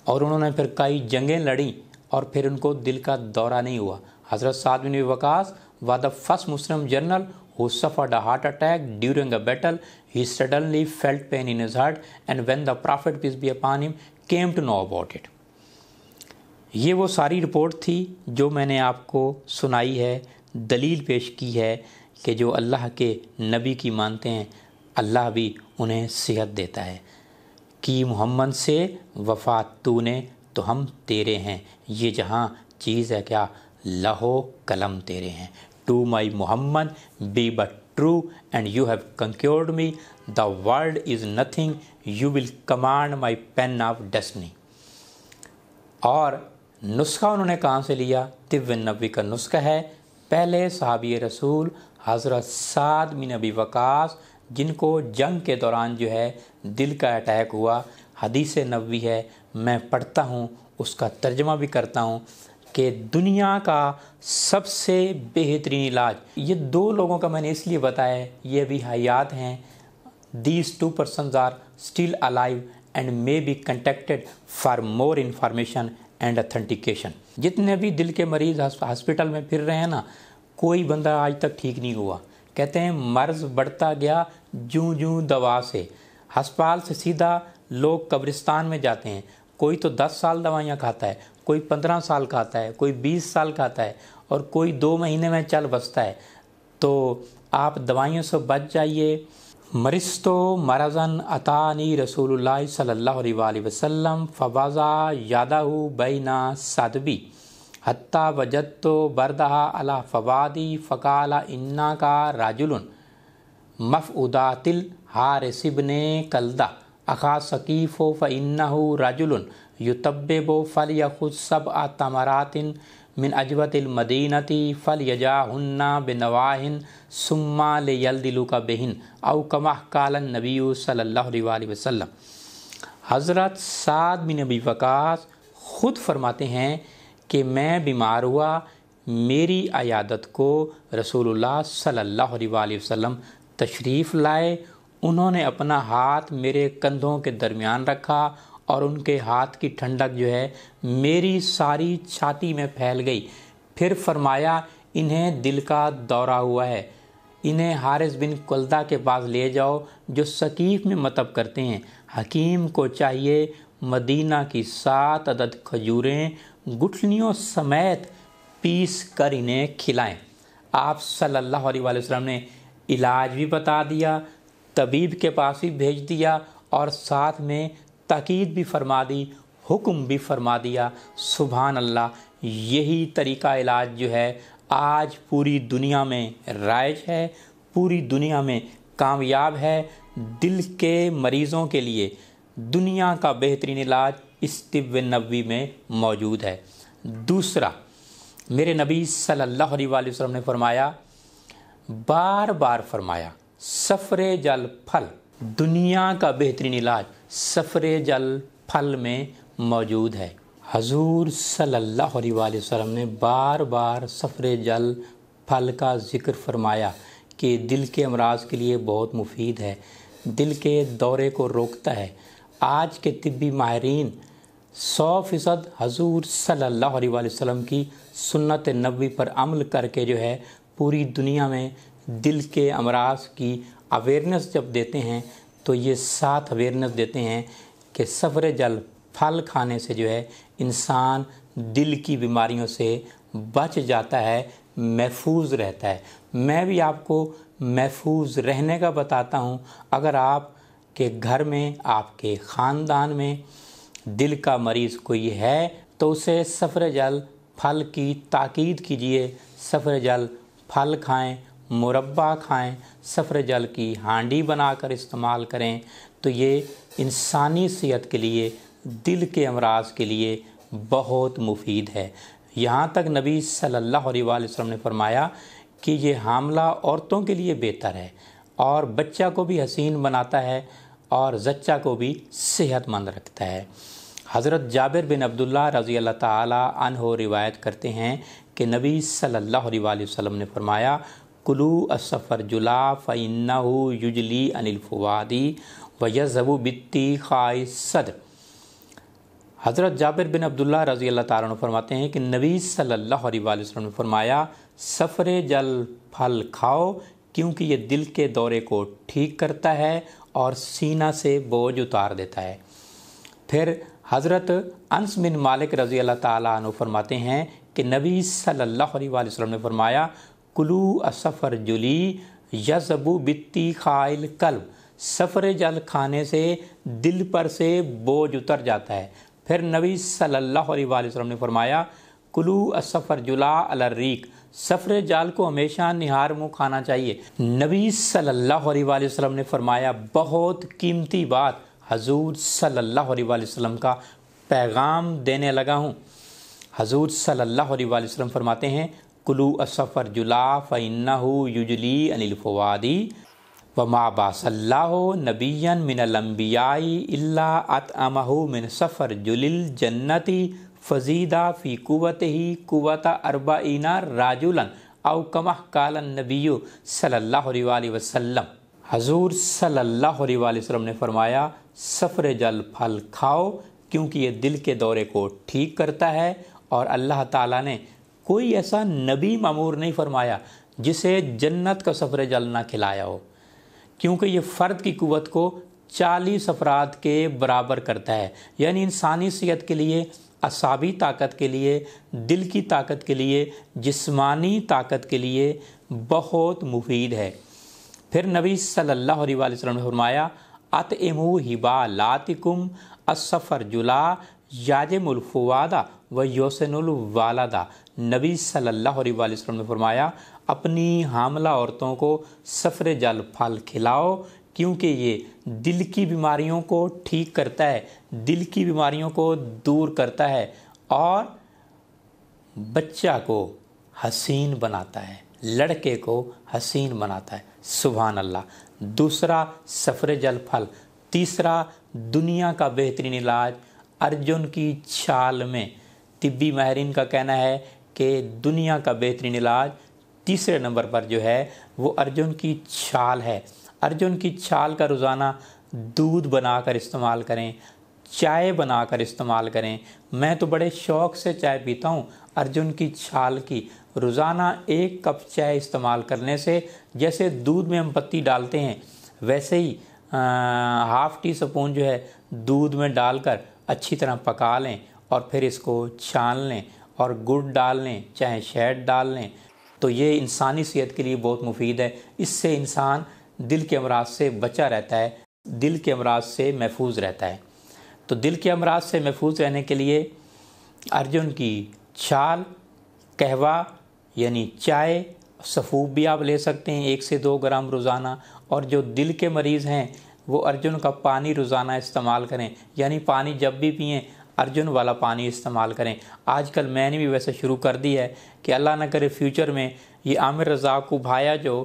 और उन्होंने फिर कई जंगें लड़ी और फिर उनको दिल का दौरा नहीं हुआ हज़रत साद bin Waqas was the first Muslim general who suffer a heart attack during a battle he suddenly felt pain in his heart and when the prophet peace be upon him came to know about it ये वो सारी रिपोर्ट थी जो मैंने आपको सुनाई है दलील पेश की है कि जो अल्लाह के नबी की मानते हैं अल्लाह भी उन्हें सेहत देता है कि मोहम्मद से वफात तू ने तो हम तेरे हैं ये जहाँ चीज़ है क्या लहो कलम तेरे हैं to my Muhammad be but true and you have conquered me the world is nothing you will command my pen of destiny और नुस्खा उन्होंने कहाँ से लिया तिव्य नबी का नुस्खा है पहले सहाबी रसूल हज़रत साद मिन अबी वकास जिनको जंग के दौरान जो है दिल का अटैक हुआ हदीस नबी है मैं पढ़ता हूँ उसका तर्जमा भी करता हूँ कि दुनिया का सबसे बेहतरीन इलाज ये दो लोगों का मैंने इसलिए बताया ये भी हयात हैं these two persons are still alive and may be contacted for more information and authentication जितने भी दिल के मरीज हॉस्पिटल में फिर रहे हैं ना कोई बंदा आज तक ठीक नहीं हुआ कहते हैं मर्ज बढ़ता गया जू जू दवा से हस्पाल से सीधा लोग कब्रिस्तान में जाते हैं कोई तो दस साल दवाइयाँ खाता है कोई पंद्रह साल खाता है कोई बीस साल खाता है और कोई दो महीने में चल बसता है तो आप दवाइयों से बच जाइए मरिस्तो मरजन अतानी रसूलुल्लाह सल्लल्लाहु अलैहि वसल्लम फवाज़ा यादाहु बैना सादबी हत्ता वजत्तो बरदहा अला फवादी फ़काला इन्ना का राजुलन मफ़उदातिल हारिसिब ने कलदा अखा सकीफ़ो फ़ इन्ना राजुलन युतब्बे बो फल यखुद सब आ तमरातिन मिन मदीनती फ़ल यजाहन्ना बिनवाहिन सुम्मा लेल का बेहिन औ कमह कालन नबी सल्लल्लाहु अलैहि वसल्लम हज़रत साद बिन अबी वक़ास ख़ुद फरमाते हैं कि मैं बीमार हुआ मेरी अयादत को रसूलुल्लाह सल्लल्लाहु अलैहि वसल्लम तशरीफ़ लाए उन्होंने अपना हाथ मेरे कंधों के दरमियान रखा और उनके हाथ की ठंडक जो है मेरी सारी छाती में फैल गई फिर फरमाया इन्हें दिल का दौरा हुआ है इन्हें हारिस बिन कुलदा के पास ले जाओ जो सकीफ़ में मतब करते हैं हकीम को चाहिए मदीना की सात अदद खजूरें गुठलियों समेत पीस कर इन्हें खिलाएं आप सल्लल्लाहु अलैहि वसल्लम ने इलाज भी बता दिया तबीब के पास भी भेज दिया और साथ में ताकीद भी फरमा दी हुक्म भी फरमा दिया सुबहान अल्लाह यही तरीका इलाज जो है आज पूरी दुनिया में राइज है पूरी दुनिया में कामयाब है दिल के मरीज़ों के लिए दुनिया का बेहतरीन इलाज इस तिब नबी में मौजूद है दूसरा मेरे नबी सल्लल्लाहु अलैहि वसल्लम ने फरमाया बार बार फरमाया सफरे जल फल दुनिया का बेहतरीन इलाज सफ़र जल फल में मौजूद है हजूर सल्लल्लाहु अलैहि वसल्लम ने बार बार सफ़र जल फल का ज़िक्र फरमाया कि दिल के अमराज के लिए बहुत मुफीद है दिल के दौरे को रोकता है आज के तबी माहरीन सौ फ़ीसद हजूर अलैहि वसल्लम की सुन्नत नबी पर अमल करके जो है पूरी दुनिया में दिल के अमराज की अवेयरनेस जब देते हैं तो ये सात अवेयरनेस देते हैं कि सफ़रे जल फल खाने से जो है इंसान दिल की बीमारियों से बच जाता है महफूज रहता है मैं भी आपको महफूज रहने का बताता हूँ अगर आप के घर में आपके ख़ानदान में दिल का मरीज़ कोई है तो उसे सफ़र जल फल की ताकीद कीजिए सफ़र जल फल खाएं मुरबा खाएं सफ़र जल की हांडी बनाकर इस्तेमाल करें तो ये इंसानी सेहत के लिए दिल के अमराज के लिए बहुत मुफीद है यहाँ तक नबी सल्लल्लाहु अलैहि वसल्लम ने फरमाया कि ये हामला औरतों के लिए बेहतर है और बच्चा को भी हसीन बनाता है और जच्चा को भी सेहतमंद रखता है हज़रत जाबिर बिन अब्दुल्ला रज़ी अल्लाह ताला अनहो रिवायत करते हैं कि नबी सल्लल्लाहु अलैहि वसल्लम ने फरमाया कुलू असफ़र जुला फ़न्ना युजली अनिलफवादी वजबू बित्ती खाय सद हज़रत जाबिर बिन अब्दुल्ला रज़ी अल्लाह तारा फरमाते हैं कि नबी सल्लल्लाहु अलैहि वसल्लम ने फरमाया सफ़र जल फल खाओ क्योंकि ये दिल के दौरे को ठीक करता है और सीना से बोझ उतार देता है फिर हज़रत अनस बिन मालिक रज़ी अल्लाह तारा फरमाते हैं कि नबी सल्लल्लाहु अलैहि वसल्लम ने फरमाया कुलू असफ़र जुली यजबू बित्ती खाइल कल्ब सफ़र जल खाने से दिल पर से बोझ उतर जाता है फिर नबी सल्लल्लाहु अलैहि वसल्लम ने फरमाया कुलू असफ़र जुला अलर्रीक सफ़र जाल को हमेशा निहार मुँह खाना चाहिए नबी सल्लल्लाहु अलैहि वसल्लम ने फरमाया बहुत कीमती बात हजूर सल्लल्लाहु अलैहि वसल्लम का पैगाम देने लगा हूँ हजूर सल्लल्लाहु अलैहि वसल्लम फरमाते हैं कुलू असफ़र जुला फ़न्ना युजली अनिलफवादी व माबा सल्ला नबीन मिनलम्बियाई अल्ला अत अमहु मिन सफ़र जुलिल जन्नति फ़जीदा फ़ी कुवत ही कुवत अरबाइना राजुलन औ कमह कालन नबी सल्ला वसम हजूर सल्ला वसम ने फरमाया सफ़र जल फल खाओ क्योंकि ये दिल के दौरे को ठीक करता है और अल्लाह ताला ने कोई ऐसा नबी मामूर नहीं फरमाया जिसे जन्नत का सफ़र जलना खिलाया हो क्योंकि ये फ़र्द की कुत को चालीस अफराद के बराबर करता है यानी इंसानी सेहत के लिए असाबी ताकत के लिए दिल की ताकत के लिए जिस्मानी ताकत के लिए बहुत मुफीद है फिर नबी सल्लल्लाहु अलैहि वसल्लम ने फरमाया अत इमू हिबा लातिकुम असफ़र जुला याजमुलफवादा व योसनवालदा नबी सल्लल्लाहु अलैहि वसल्लम ने फरमाया अपनी हामला औरतों को सफ़र जल फल खिलाओ क्योंकि ये दिल की बीमारियों को ठीक करता है दिल की बीमारियों को दूर करता है और बच्चा को हसीन बनाता है लड़के को हसीन बनाता है सुबहान अल्लाह दूसरा सफ़र जल फल तीसरा दुनिया का बेहतरीन इलाज अर्जुन की छाल में तिब्बी माहरीन का कहना है कि दुनिया का बेहतरीन इलाज तीसरे नंबर पर जो है वो अर्जुन की छाल है अर्जुन की छाल का रोज़ाना दूध बनाकर इस्तेमाल करें चाय बनाकर इस्तेमाल करें मैं तो बड़े शौक़ से चाय पीता हूँ अर्जुन की छाल की रोज़ाना एक कप चाय इस्तेमाल करने से जैसे दूध में हम पत्ती डालते हैं वैसे ही हाफ़ टी स्पून जो है दूध में डालकर अच्छी तरह पका लें और फिर इसको छान लें और गुड़ डाल लें चाहे शहद डाल लें तो ये इंसानी सेहत के लिए बहुत मुफीद है इससे इंसान दिल के अमराज से बचा रहता है दिल के अमराज से महफूज रहता है तो दिल के अमराज से महफूज रहने के लिए अर्जुन की छाल कहवा यानी चाय सफ़ूब भी आप ले सकते हैं एक से दो ग्राम रोज़ाना और जो दिल के मरीज़ हैं वो अर्जुन का पानी रोज़ाना इस्तेमाल करें यानी पानी जब भी पिएँ अर्जुन वाला पानी इस्तेमाल करें आजकल मैंने भी वैसे शुरू कर दी है कि अल्लाह ना करे फ्यूचर में ये आमिर रज़ा को भाया जो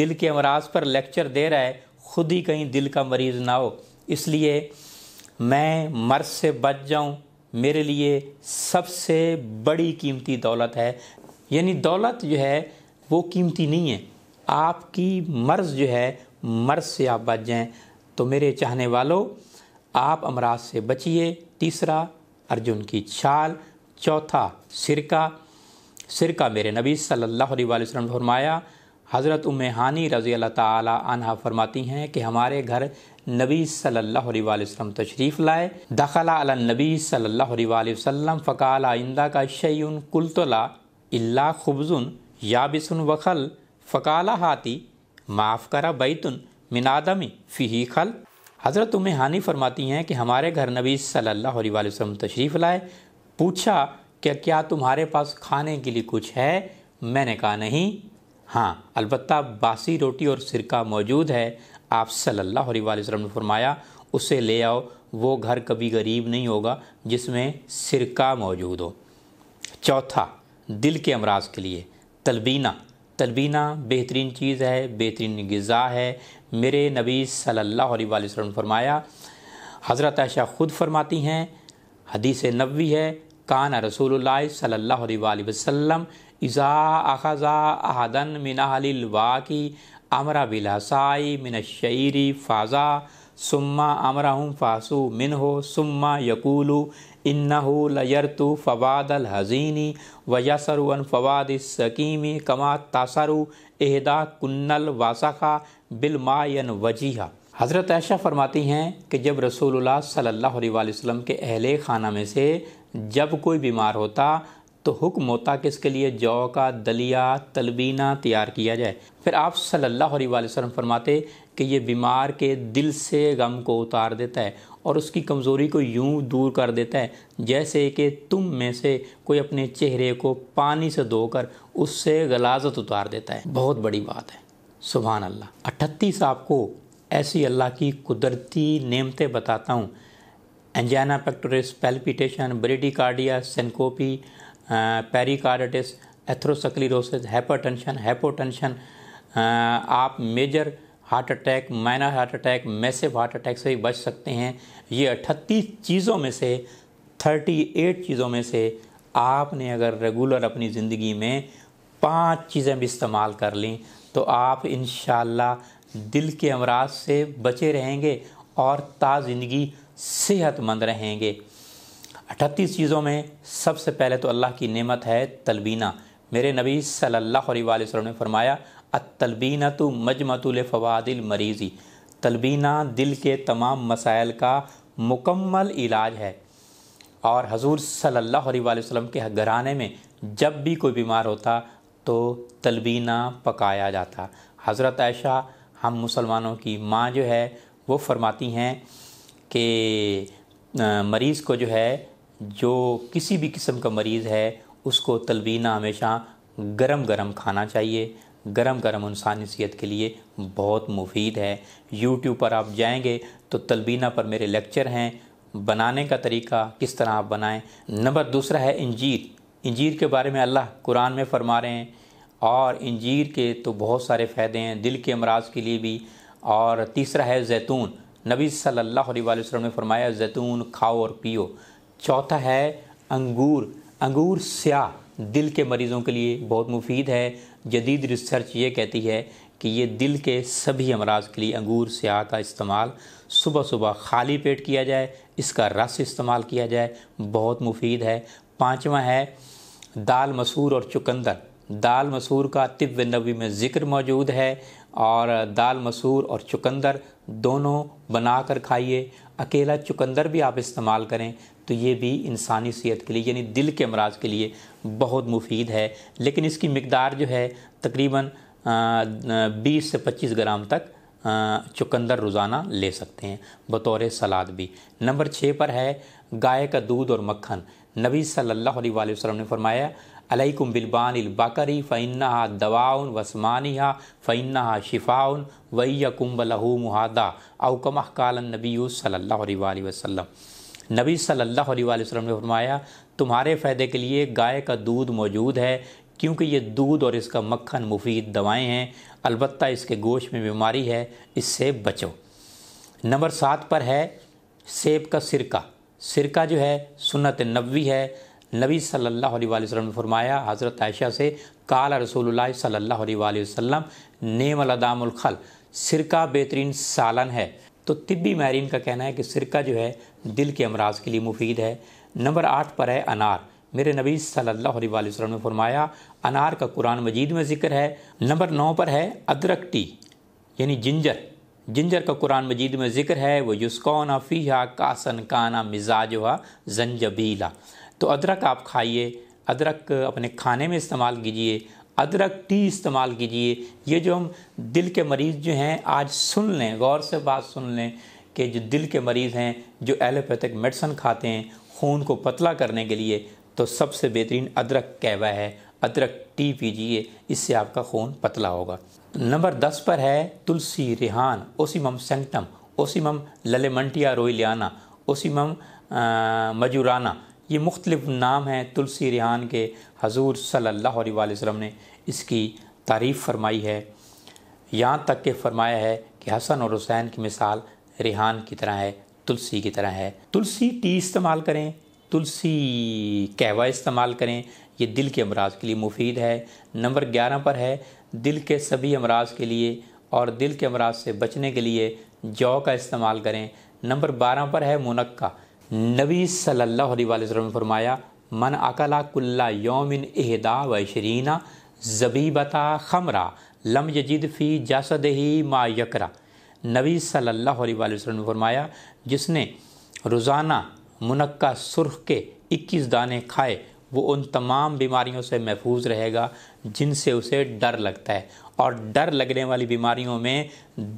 दिल के अमराज पर लेक्चर दे रहा है खुद ही कहीं दिल का मरीज़ ना हो इसलिए मैं मर्ज से बच जाऊँ मेरे लिए सबसे बड़ी कीमती दौलत है यानी दौलत जो है वो कीमती नहीं है आपकी मर्ज़ जो है मर्ज से आप बच जाएँ तो मेरे चाहने वालों आप अमराज से बचिए तीसरा अर्जुन की छाल चौथा सिरका सिरका मेरे नबी सल्लल्लाहु अलैहि वसल्लम ने फरमाया हज़रत उम हानी रज़ी अल्लाह ताला अनहा फरमाती हैं कि हमारे घर नबी सल्लल्लाहु अलैहि वसल्लम तशरीफ़ लाए दखला अला नबी सल्लल्लाहु अलैहि वसल्लम फ़काल आइंदा का शयुन कुलतला इल्ला खुबजुन याबिसुन वखल फ़काल हाथी माफ़ करा बैतुन मिनादमी फ़ी खल हज़रत तुम्हें हानि फरमाती हैं कि हमारे घर नबी सल्लल्लाहु अलैहि वसल्लम तशरीफ़ लाए पूछा कि क्या तुम्हारे पास खाने के लिए कुछ है मैंने कहा नहीं हाँ अलबत्त बासी रोटी और सिरका मौजूद है आप सल्लल्लाहु अलैहि वसल्लम ने फरमाया उसे ले आओ वो घर कभी गरीब नहीं होगा जिसमें सिरका मौजूद हो चौथा दिल के अमराज के लिए तलबीना तलबीना बेहतरीन चीज़ है बेहतरीन गज़ा है मेरे नबी सल्लल्लाहु अलैहि वसल्लम फरमाया हज़रत आयशा ख़ुद फरमाती हैं हदीस नबी है कान रसूल अलैहि वसल्लम इज़ा अखज़ा अहदन मिनहलवा की अमरा मिन मिनशरी फ़ाज़ा सुम्मा अमरा हम फ़ासू मिन हो सुम्मा यकूलू इन्नहू लयरतु फ़वाद अल हज़ीनी व यसरुअन फ़वाद सकीमी कमा तासरु एहदा कुन्नल वासखा बिलमायन वजीहा हज़रत ऐशा फरमाती हैं कि जब रसूलुल्लाह सल्लल्लाहु अलैहि वसल्लम के अहले खाना में से जब कोई बीमार होता तो हुक्म होता कि इसके लिए जौ का दलिया तलबीना तैयार किया जाए फिर आप सल्लल्लाहु अलैहि वसल्लम फरमाते कि ये बीमार के दिल से गम को उतार देता है और उसकी कमज़ोरी को यूं दूर कर देता है जैसे कि तुम में से कोई अपने चेहरे को पानी से धोकर उससे गलाजत उतार देता है बहुत बड़ी बात है सुबह अल्लाह अठतीस आपको ऐसी अल्लाह की कुदरती नेमतें बताता हूँ angina pectoris palpitation bradycardia syncope pericarditis atherosclerosis hypotension hypotension आप major heart attack minor heart attack massive heart attack से भी बच सकते हैं ये अठतीस चीज़ों में से थर्टी एट चीज़ों में से आपने अगर रेगुलर अपनी ज़िंदगी में पांच चीज़ें भी इस्तेमाल कर लें तो आप इन दिल के अमराज से बचे रहेंगे और ताज़िंदगी ज़िंदगी सेहतमंद रहेंगे अठतीस चीज़ों में सबसे पहले तो अल्लाह की नेमत है तलबीना मेरे नबी सल्लल्लाहु अलैहि वसल्लम ने फरमाया अतलबीना तो मजमतुल फ़वादिल मरीज़ी तलबीना दिल के तमाम मसाइल का मुकम्मल इलाज है और हजूर सल्लल्लाहु अलैहि वसल्लम के घराने में जब भी कोई बीमार होता तो तलबीना पकाया जाता हज़रत ऐशा हम मुसलमानों की माँ जो है वो फरमाती हैं कि मरीज़ को जो है जो किसी भी किस्म का मरीज़ है उसको तलबीना हमेशा गरम गरम खाना चाहिए गरम गरम इंसानीसीत के लिए बहुत मुफीद है यूट्यूब पर आप जाएंगे तो तलबीना पर मेरे लेक्चर हैं बनाने का तरीका किस तरह आप बनाएं नंबर दूसरा है इंजीर इंजीर के बारे में अल्लाह कुरान में फरमा रहे हैं और इंजीर के तो बहुत सारे फ़ायदे हैं दिल के अमराज के लिए भी और तीसरा है जैतून नबी सल्लल्लाहु अलैहि वसल्लम ने फरमाया जैतून खाओ और पियो चौथा है अंगूर अंगूर स्याह दिल के मरीज़ों के लिए बहुत मुफीद है जदीद रिसर्च ये कहती है कि ये दिल के सभी अमराज के लिए अंगूर स्याह का इस्तेमाल सुबह सुबह खाली पेट किया जाए इसका रस इस्तेमाल किया जाए बहुत मुफीद है पाँचवा है दाल मसूर और चुकंदर दाल मसूर का तिब्ब नबी में ज़िक्र मौजूद है और दाल मसूर और चुकंदर दोनों बना कर खाइए अकेला चुकंदर भी आप इस्तेमाल करें तो ये भी इंसानी सेहत के लिए यानी दिल के अमराज के लिए बहुत मुफीद है लेकिन इसकी मकदार जो है तकरीबन बीस से पच्चीस ग्राम तक चुकंदर रोज़ाना ले सकते हैं बतौर सलाद भी नंबर छः पर है गाय का दूध और मक्खन नबी सल्लल्लाहु अलैहि वसल्लम ने फरमाया अलैकुम बिलबान बकरी हा दवाउन वसमानिया हा शिफाउन वैकुम बलहू मुहादा अवकमह कालन नबी सल्लल्लाहु अलैहि वसल्लम नबी सल्लल्लाहु अलैहि वसल्लम ने फरमाया तुम्हारे फ़ायदे के लिए गाय का दूध मौजूद है क्योंकि ये दूध और इसका मक्खन मुफीद दवाएं हैं अलबत्त इसके गोश्त में बीमारी है इससे बचो नंबर सात पर है सेब का सिरका सिरका जो है सुनत नबी है नबी सल्लल्लाहु अलैहि वसल्लम ने फरमाया हज़रत आयशा से काल रसूलुल्लाह सल्लल्लाहु अलैहि वसल्लम नेम अदामुल खल सिरका बेहतरीन सालन है तो तिब्बी माहरीन का कहना है कि सिरका जो है दिल के अमराज के लिए मुफीद है नंबर आठ पर है अनार मेरे नबी सल्लल्लाहु अलैहि वसल्लम ने फरमाया अनार का कुरान मजीद में ज़िक्र है नंबर नौ पर है अदरक टी यानी जिंजर जिंजर का कुरान मजीद में ज़िक्र है वो युस्कौना फ़ीहा कासन काना मिजाज हुआ जंजबीला तो अदरक आप खाइए अदरक अपने खाने में इस्तेमाल कीजिए अदरक टी इस्तेमाल कीजिए ये जो हम दिल के मरीज़ जो हैं आज सुन लें गौर से बात सुन लें कि जो दिल के मरीज़ हैं जो एलोपैथिक मेडिसन खाते हैं खून को पतला करने के लिए तो सबसे बेहतरीन अदरक कहवा है अदरक टी पीजिए इससे आपका खून पतला होगा नंबर दस पर है तुलसी रिहान Ocimum sanctum Ocimum Lallemantia royleana Ocimum majorana ये मुख्तलिफ नाम हैं तुलसी रिहान के हजूर सल्ला वसम ने इसकी तारीफ़ फरमाई है यहाँ तक के फरमाया है कि हसन और हुसैन की मिसाल रिहान की तरह है तुलसी की तरह है तुलसी टी इस्तेमाल करें तुलसी कहवा इस्तेमाल करें ये दिल के अमराज के लिए मुफीद है नंबर ग्यारह पर है दिल के सभी अमराज के लिए और दिल के अमराज से बचने के लिए जौ का इस्तेमाल करें नंबर बारह पर है मुनक्का नबी सल्लल्लाहु अलैहि वसल्लम ने फरमाया मन अकला कुल्ला योमिन एहदा व शरीना जबीबता खमरा लम यजिद फ़ी जासद ही मा यकरा नबी सल्लल्लाहु अलैहि वसल्लम ने फरमाया जिसने रोज़ाना मुनक्का सुरख के 21 दाने खाए वो उन तमाम बीमारियों से महफूज रहेगा जिनसे उसे डर लगता है और डर लगने वाली बीमारियों में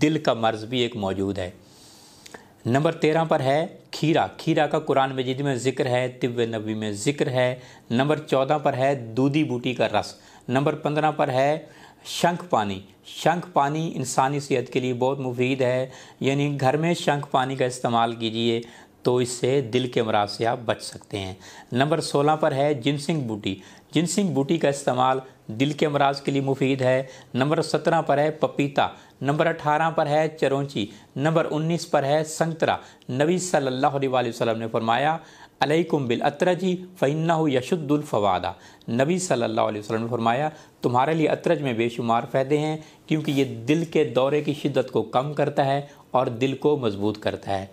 दिल का मर्ज भी एक मौजूद है नंबर तेरह पर है खीरा खीरा का कुरान मजीद में ज़िक्र है तिब्ब नबी में ज़िक्र है नंबर चौदह पर है दूधी बूटी का रस नंबर पंद्रह पर है शंख पानी शंख पानी इंसानी सेहत के लिए बहुत मुफीद है यानी घर में शंख पानी का इस्तेमाल कीजिए तो इससे दिल के अमराज से आप बच सकते हैं नंबर सोलह पर है जिनसिंग बूटी जिनसिंग बूटी का इस्तेमाल दिल के अमराज के लिए मुफीद है नंबर सत्रह पर है पपीता नंबर अठारह पर है चरौची नंबर उन्नीस पर है संतरा नबी सल्लल्लाहु अलैहि वसल्लम ने फरमाया अलैकुम बिल अतरजी फ़ैन्ना यशुद्दुलफ़वादा नबी सल्लल्लाहु अलैहि वसल्लम ने फरमाया तुम्हारे लिए अतरज में बेशुमार फ़ायदे हैं क्योंकि ये दिल के दौरे की शिद्दत को कम करता है और दिल को मजबूत करता है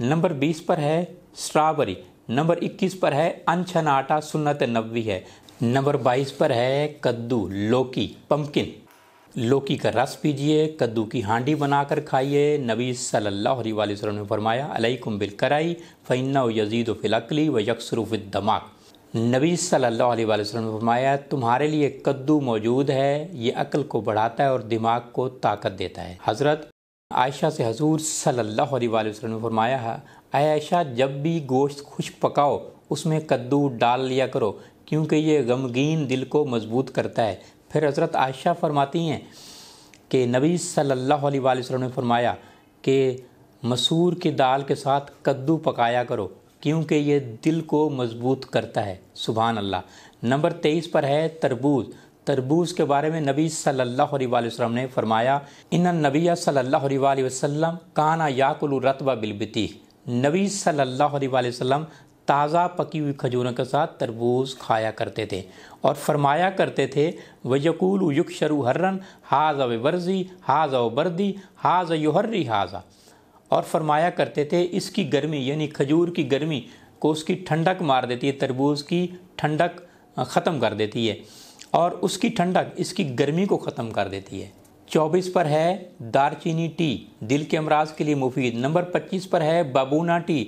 नंबर बीस पर है स्ट्रॉबेरी नंबर इक्कीस पर है अनछन आटा सुन्नत नबी है नंबर बाईस पर है कद्दू लौकी पम्पकिन लौकी का रस पीजिए कद्दू की हांडी बनाकर खाइए नबी सल्लल्लाहु अलैहि वसल्लम ने फरमाया अलैकुम बिल कराई फ़ैन्ना यजीद फ़िलकली व यकसरुफ दमाग नबी सल्लल्लाहु अलैहि वसल्लम ने फरमाया तुम्हारे लिए कद्दू मौजूद है ये अक्ल को बढ़ाता है और दिमाग को ताकत देता है हज़रत आयशा से हजूर सल्लल्लाहु अलैहि वसल्लम ने फरमाया है आयशा जब भी गोश्त खुश पकाओ उसमें कद्दू डाल लिया करो क्योंकि ये गमगीन दिल को मजबूत करता है फिर हज़रत आयशा फरमाती हैं कि नबी सल्लल्लाहु अलैहि वसल्लम ने फरमाया कि मसूर की दाल के साथ कद्दू पकाया करो क्योंकि ये दिल को मजबूत करता है सुबहान अल्लाह नंबर तेईस पर है तरबूज तरबूज के बारे में नबी सल्लल्लाहु अलैहि वसल्लम ने फरमाया इन नबी सल्लल्लाहु अलैहि वसल्लम काना याकुल रतबा बिलबिती नबी सल्लल्लाहु अलैहि वसल्लम ताज़ा पकी हुई खजूरों के साथ तरबूज खाया करते थे और फरमाया करते थे वयकूल युग शरु हर्रन हाजा वर्जी हाजा बर्दी हाजा युहर्री हाजा और फरमाया करते थे इसकी गर्मी यानी खजूर की गर्मी को उसकी ठंडक मार देती है तरबूज की ठंडक ख़त्म कर देती है और उसकी ठंडक इसकी गर्मी को ख़त्म कर देती है चौबीस पर है दारचीनी टी दिल के अमराज के लिए मुफीद नंबर पच्चीस पर है बाबूना टी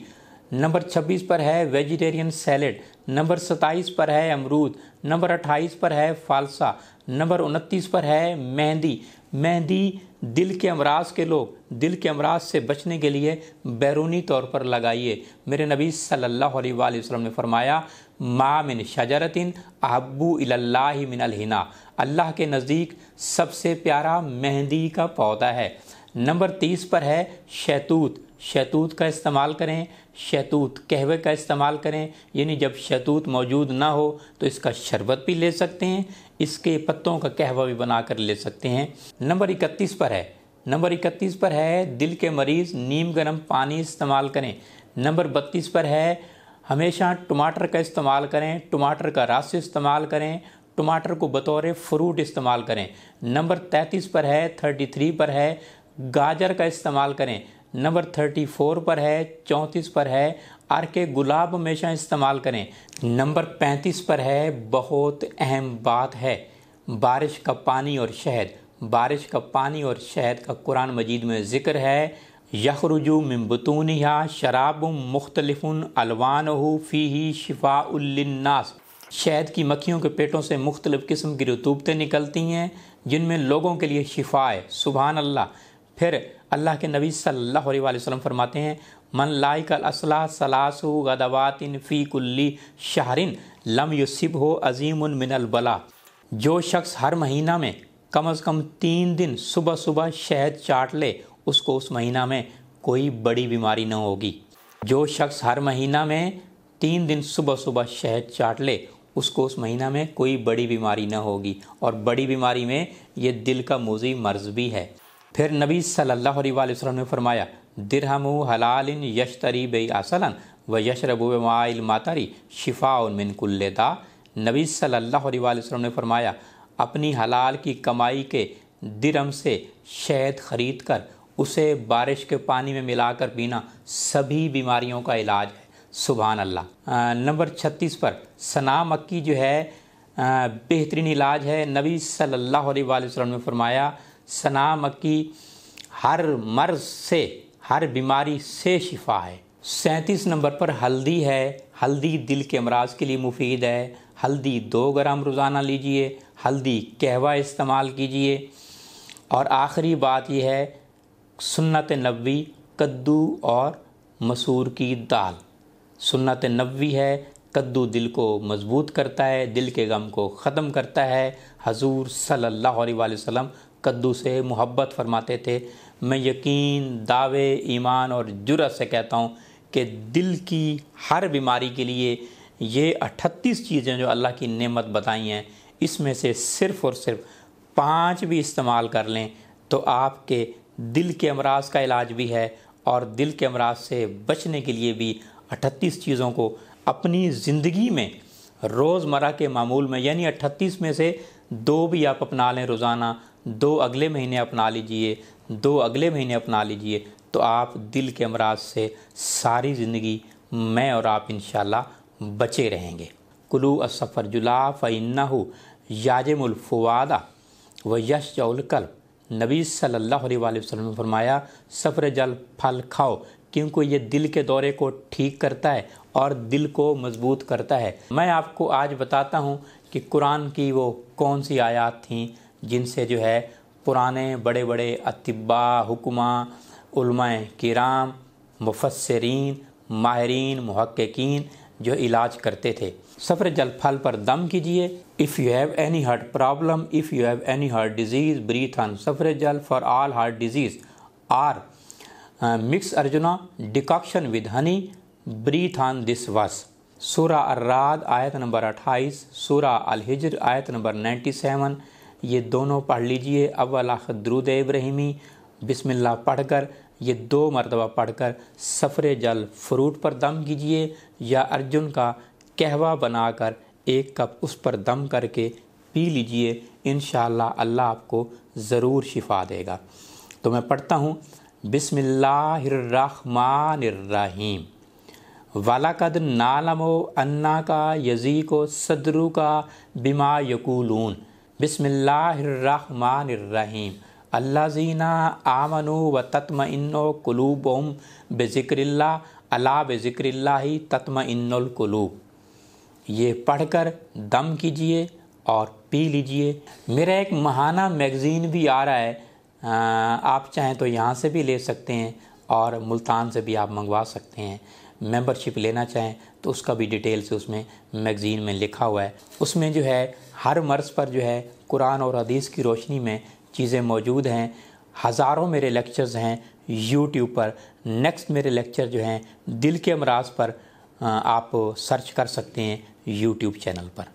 नंबर छब्बीस पर है वेजिटेरियन सैलड नंबर सत्ताईस पर है अमरूद नंबर अट्ठाईस पर है फालसा नंबर उनतीस पर है मेहंदी मेहंदी दिल के अमराज के लोग दिल के अमराज से बचने के लिए बैरूनी तौर पर लगाइए मेरे नबी सल्लल्लाहु अलैहि वसल्लम ने फरमाया मा मिन शजरतिन अहबू अल्लाह मिन अलहिना अल्लाह के नज़दीक सबसे प्यारा मेहंदी का पौधा है नंबर तीस पर है शैतूत शैतूत का इस्तेमाल करें शैतूत कहवे का इस्तेमाल करें यानी जब शैतूत मौजूद ना हो तो इसका शरबत भी ले सकते हैं इसके पत्तों का कहवा भी बना कर ले सकते हैं नंबर इकतीस पर है नंबर इकतीस पर है दिल के मरीज़ नीम गर्म पानी इस्तेमाल करें नंबर बत्तीस पर है हमेशा टमाटर का इस्तेमाल करें टमाटर का रस इस्तेमाल करें टमाटर को बतौर फ्रूट इस्तेमाल करें नंबर तैंतीस पर है थर्टी थ्री पर है गाजर का इस्तेमाल करें नंबर थर्टी फोर पर है चौंतीस पर है आर के गुलाब हमेशा इस्तेमाल करें नंबर पैंतीस पर है बहुत अहम बात है बारिश का पानी और शहद बारिश का पानी और शहद का कुरान मजीद में ज़िक्र है यखरुजू मबतून शराब मुख्तलिफुन अलवान हो फ़ी ही शिफाउल्नास शहद की मक्खियों के पेटों से मुख्तलिफ़ किस्म की रतूबतें निकलती हैं जिनमें लोगों के लिए शिफाए सुबहान अल्लाह फिर अल्लाह के नबी सल्लल्लाहु अलैहि वसल्लम फरमाते हैं मन लाइक असला सलासु गदवातिन फ़ी कुल्ली शाहरिन लम युसिब हो अजीम मिनलबला जो शख्स हर महीना में कम अज़ कम तीन दिन सुबह सुबह शहद चाट ले उसको उस महीना में कोई बड़ी बीमारी न होगी जो शख्स हर महीना में तीन दिन सुबह सुबह शहद चाट ले उसको उस महीना में कोई बड़ी बीमारी न होगी और बड़ी बीमारी में ये दिल का मोजी मर्ज भी है फिर नबी सल्लल्लाहु अलैहि वसल्लम ने फरमाया दिरहम हलालिन यशतरी बे असलन व यशरबू माइल मातारी शिफा मिन कुल्लेदा नबी सल्लल्लाहु अलैहि वसल्लम ने फरमाया अपनी हलाल की कमाई के दिरम से शहद खरीद कर उसे बारिश के पानी में मिलाकर पीना सभी बीमारियों का इलाज है सुबहान अल्लाह नंबर छत्तीस पर सना मक्की जो है बेहतरीन इलाज है नबी सल्लल्लाहु अलैहि वसल्लम ने फरमाया सनाम की हर मर्ज से हर बीमारी से शिफा है सैंतीस नंबर पर हल्दी है हल्दी दिल के अमराज के लिए मुफीद है हल्दी दो ग्राम रोज़ाना लीजिए हल्दी कहवा इस्तेमाल कीजिए और आखिरी बात यह है सुन्नत नबी कद्दू और मसूर की दाल सुन्नत नबी है कद्दू दिल को मजबूत करता है दिल के गम को ख़त्म करता है हजूर सल्लल्लाहु अलैहि वसल्लम कद्दू से मोहब्बत फरमाते थे मैं यकीन दावे ईमान और जुरत से कहता हूँ कि दिल की हर बीमारी के लिए ये अट्ठतीस चीज़ें जो अल्लाह की नेमत बताई हैं इसमें से सिर्फ़ और सिर्फ पाँच भी इस्तेमाल कर लें तो आपके दिल के अमराज का इलाज भी है और दिल के अमराज से बचने के लिए भी अट्ठतीस चीज़ों को अपनी ज़िंदगी में रोज़मर्रा के मामूल में यानी अट्ठतीस में से दो भी आप अपना लें रोज़ाना दो अगले महीने अपना लीजिए दो अगले महीने अपना लीजिए तो आप दिल के अमराज से सारी ज़िंदगी मैं और आप इन बचे रहेंगे कुलू असफ़र जुला हो याजमुलफवादा व यश जलकल नबी सल्लल्लाहु अलैहि वसल्लम ने फरमाया सफ़र जल फल खाओ क्योंकि ये दिल के दौरे को ठीक करता है और दिल को मजबूत करता है मैं आपको आज बताता हूँ कि कुरान की वो कौन सी आयात थी जिनसे जो है पुराने बड़े बड़े अतिबा हुक्मा उलमाए किराम मुफसरीन माहरीन महक्कीन जो इलाज करते थे सफ़र जलफल पर दम कीजिए if you have any heart problem if you have any heart disease breathe on सफ़र जल for all heart disease or mix arjuna decoction with honey breathe on this verse सूरा अर्राद आयत नंबर 28 सूरा अल हिजर आयत नंबर 97 ये दोनों पढ़ लीजिए अव्वल आखिर द्रुद इब्राहिमी बिस्मिल्लाह पढ़कर ये दो मरतबा पढ़कर सफ़र जल फ्रूट पर दम कीजिए या अर्जुन का कहवा बनाकर एक कप उस पर दम करके पी लीजिए इन अल्लाह आपको ज़रूर शिफा देगा तो मैं पढ़ता हूँ वाला कद नालमो अन्ना का यजी को सदरू का बिमा यकूलून बिसमीम अल्लाजीना आमनु व तत्मिन कलूबम बेज़िक्रिल्ला अला बेज़िक्रिल्ला ही तत्मिनकलूब ये पढ़कर दम कीजिए और पी लीजिए मेरा एक महाना मैगज़ीन भी आ रहा है आप चाहें तो यहाँ से भी ले सकते हैं और मुल्तान से भी आप मंगवा सकते हैं मेंबरशिप लेना चाहें तो उसका भी डिटेल से उसमें मैगज़ीन में लिखा हुआ है उसमें जो है हर मर्ज़ पर जो है कुरान और हदीस की रोशनी में चीज़ें मौजूद हैं हज़ारों मेरे लेक्चर्स हैं यूट्यूब पर नेक्स्ट मेरे लेक्चर जो हैं दिल के अमराज पर आप सर्च कर सकते हैं यूट्यूब चैनल पर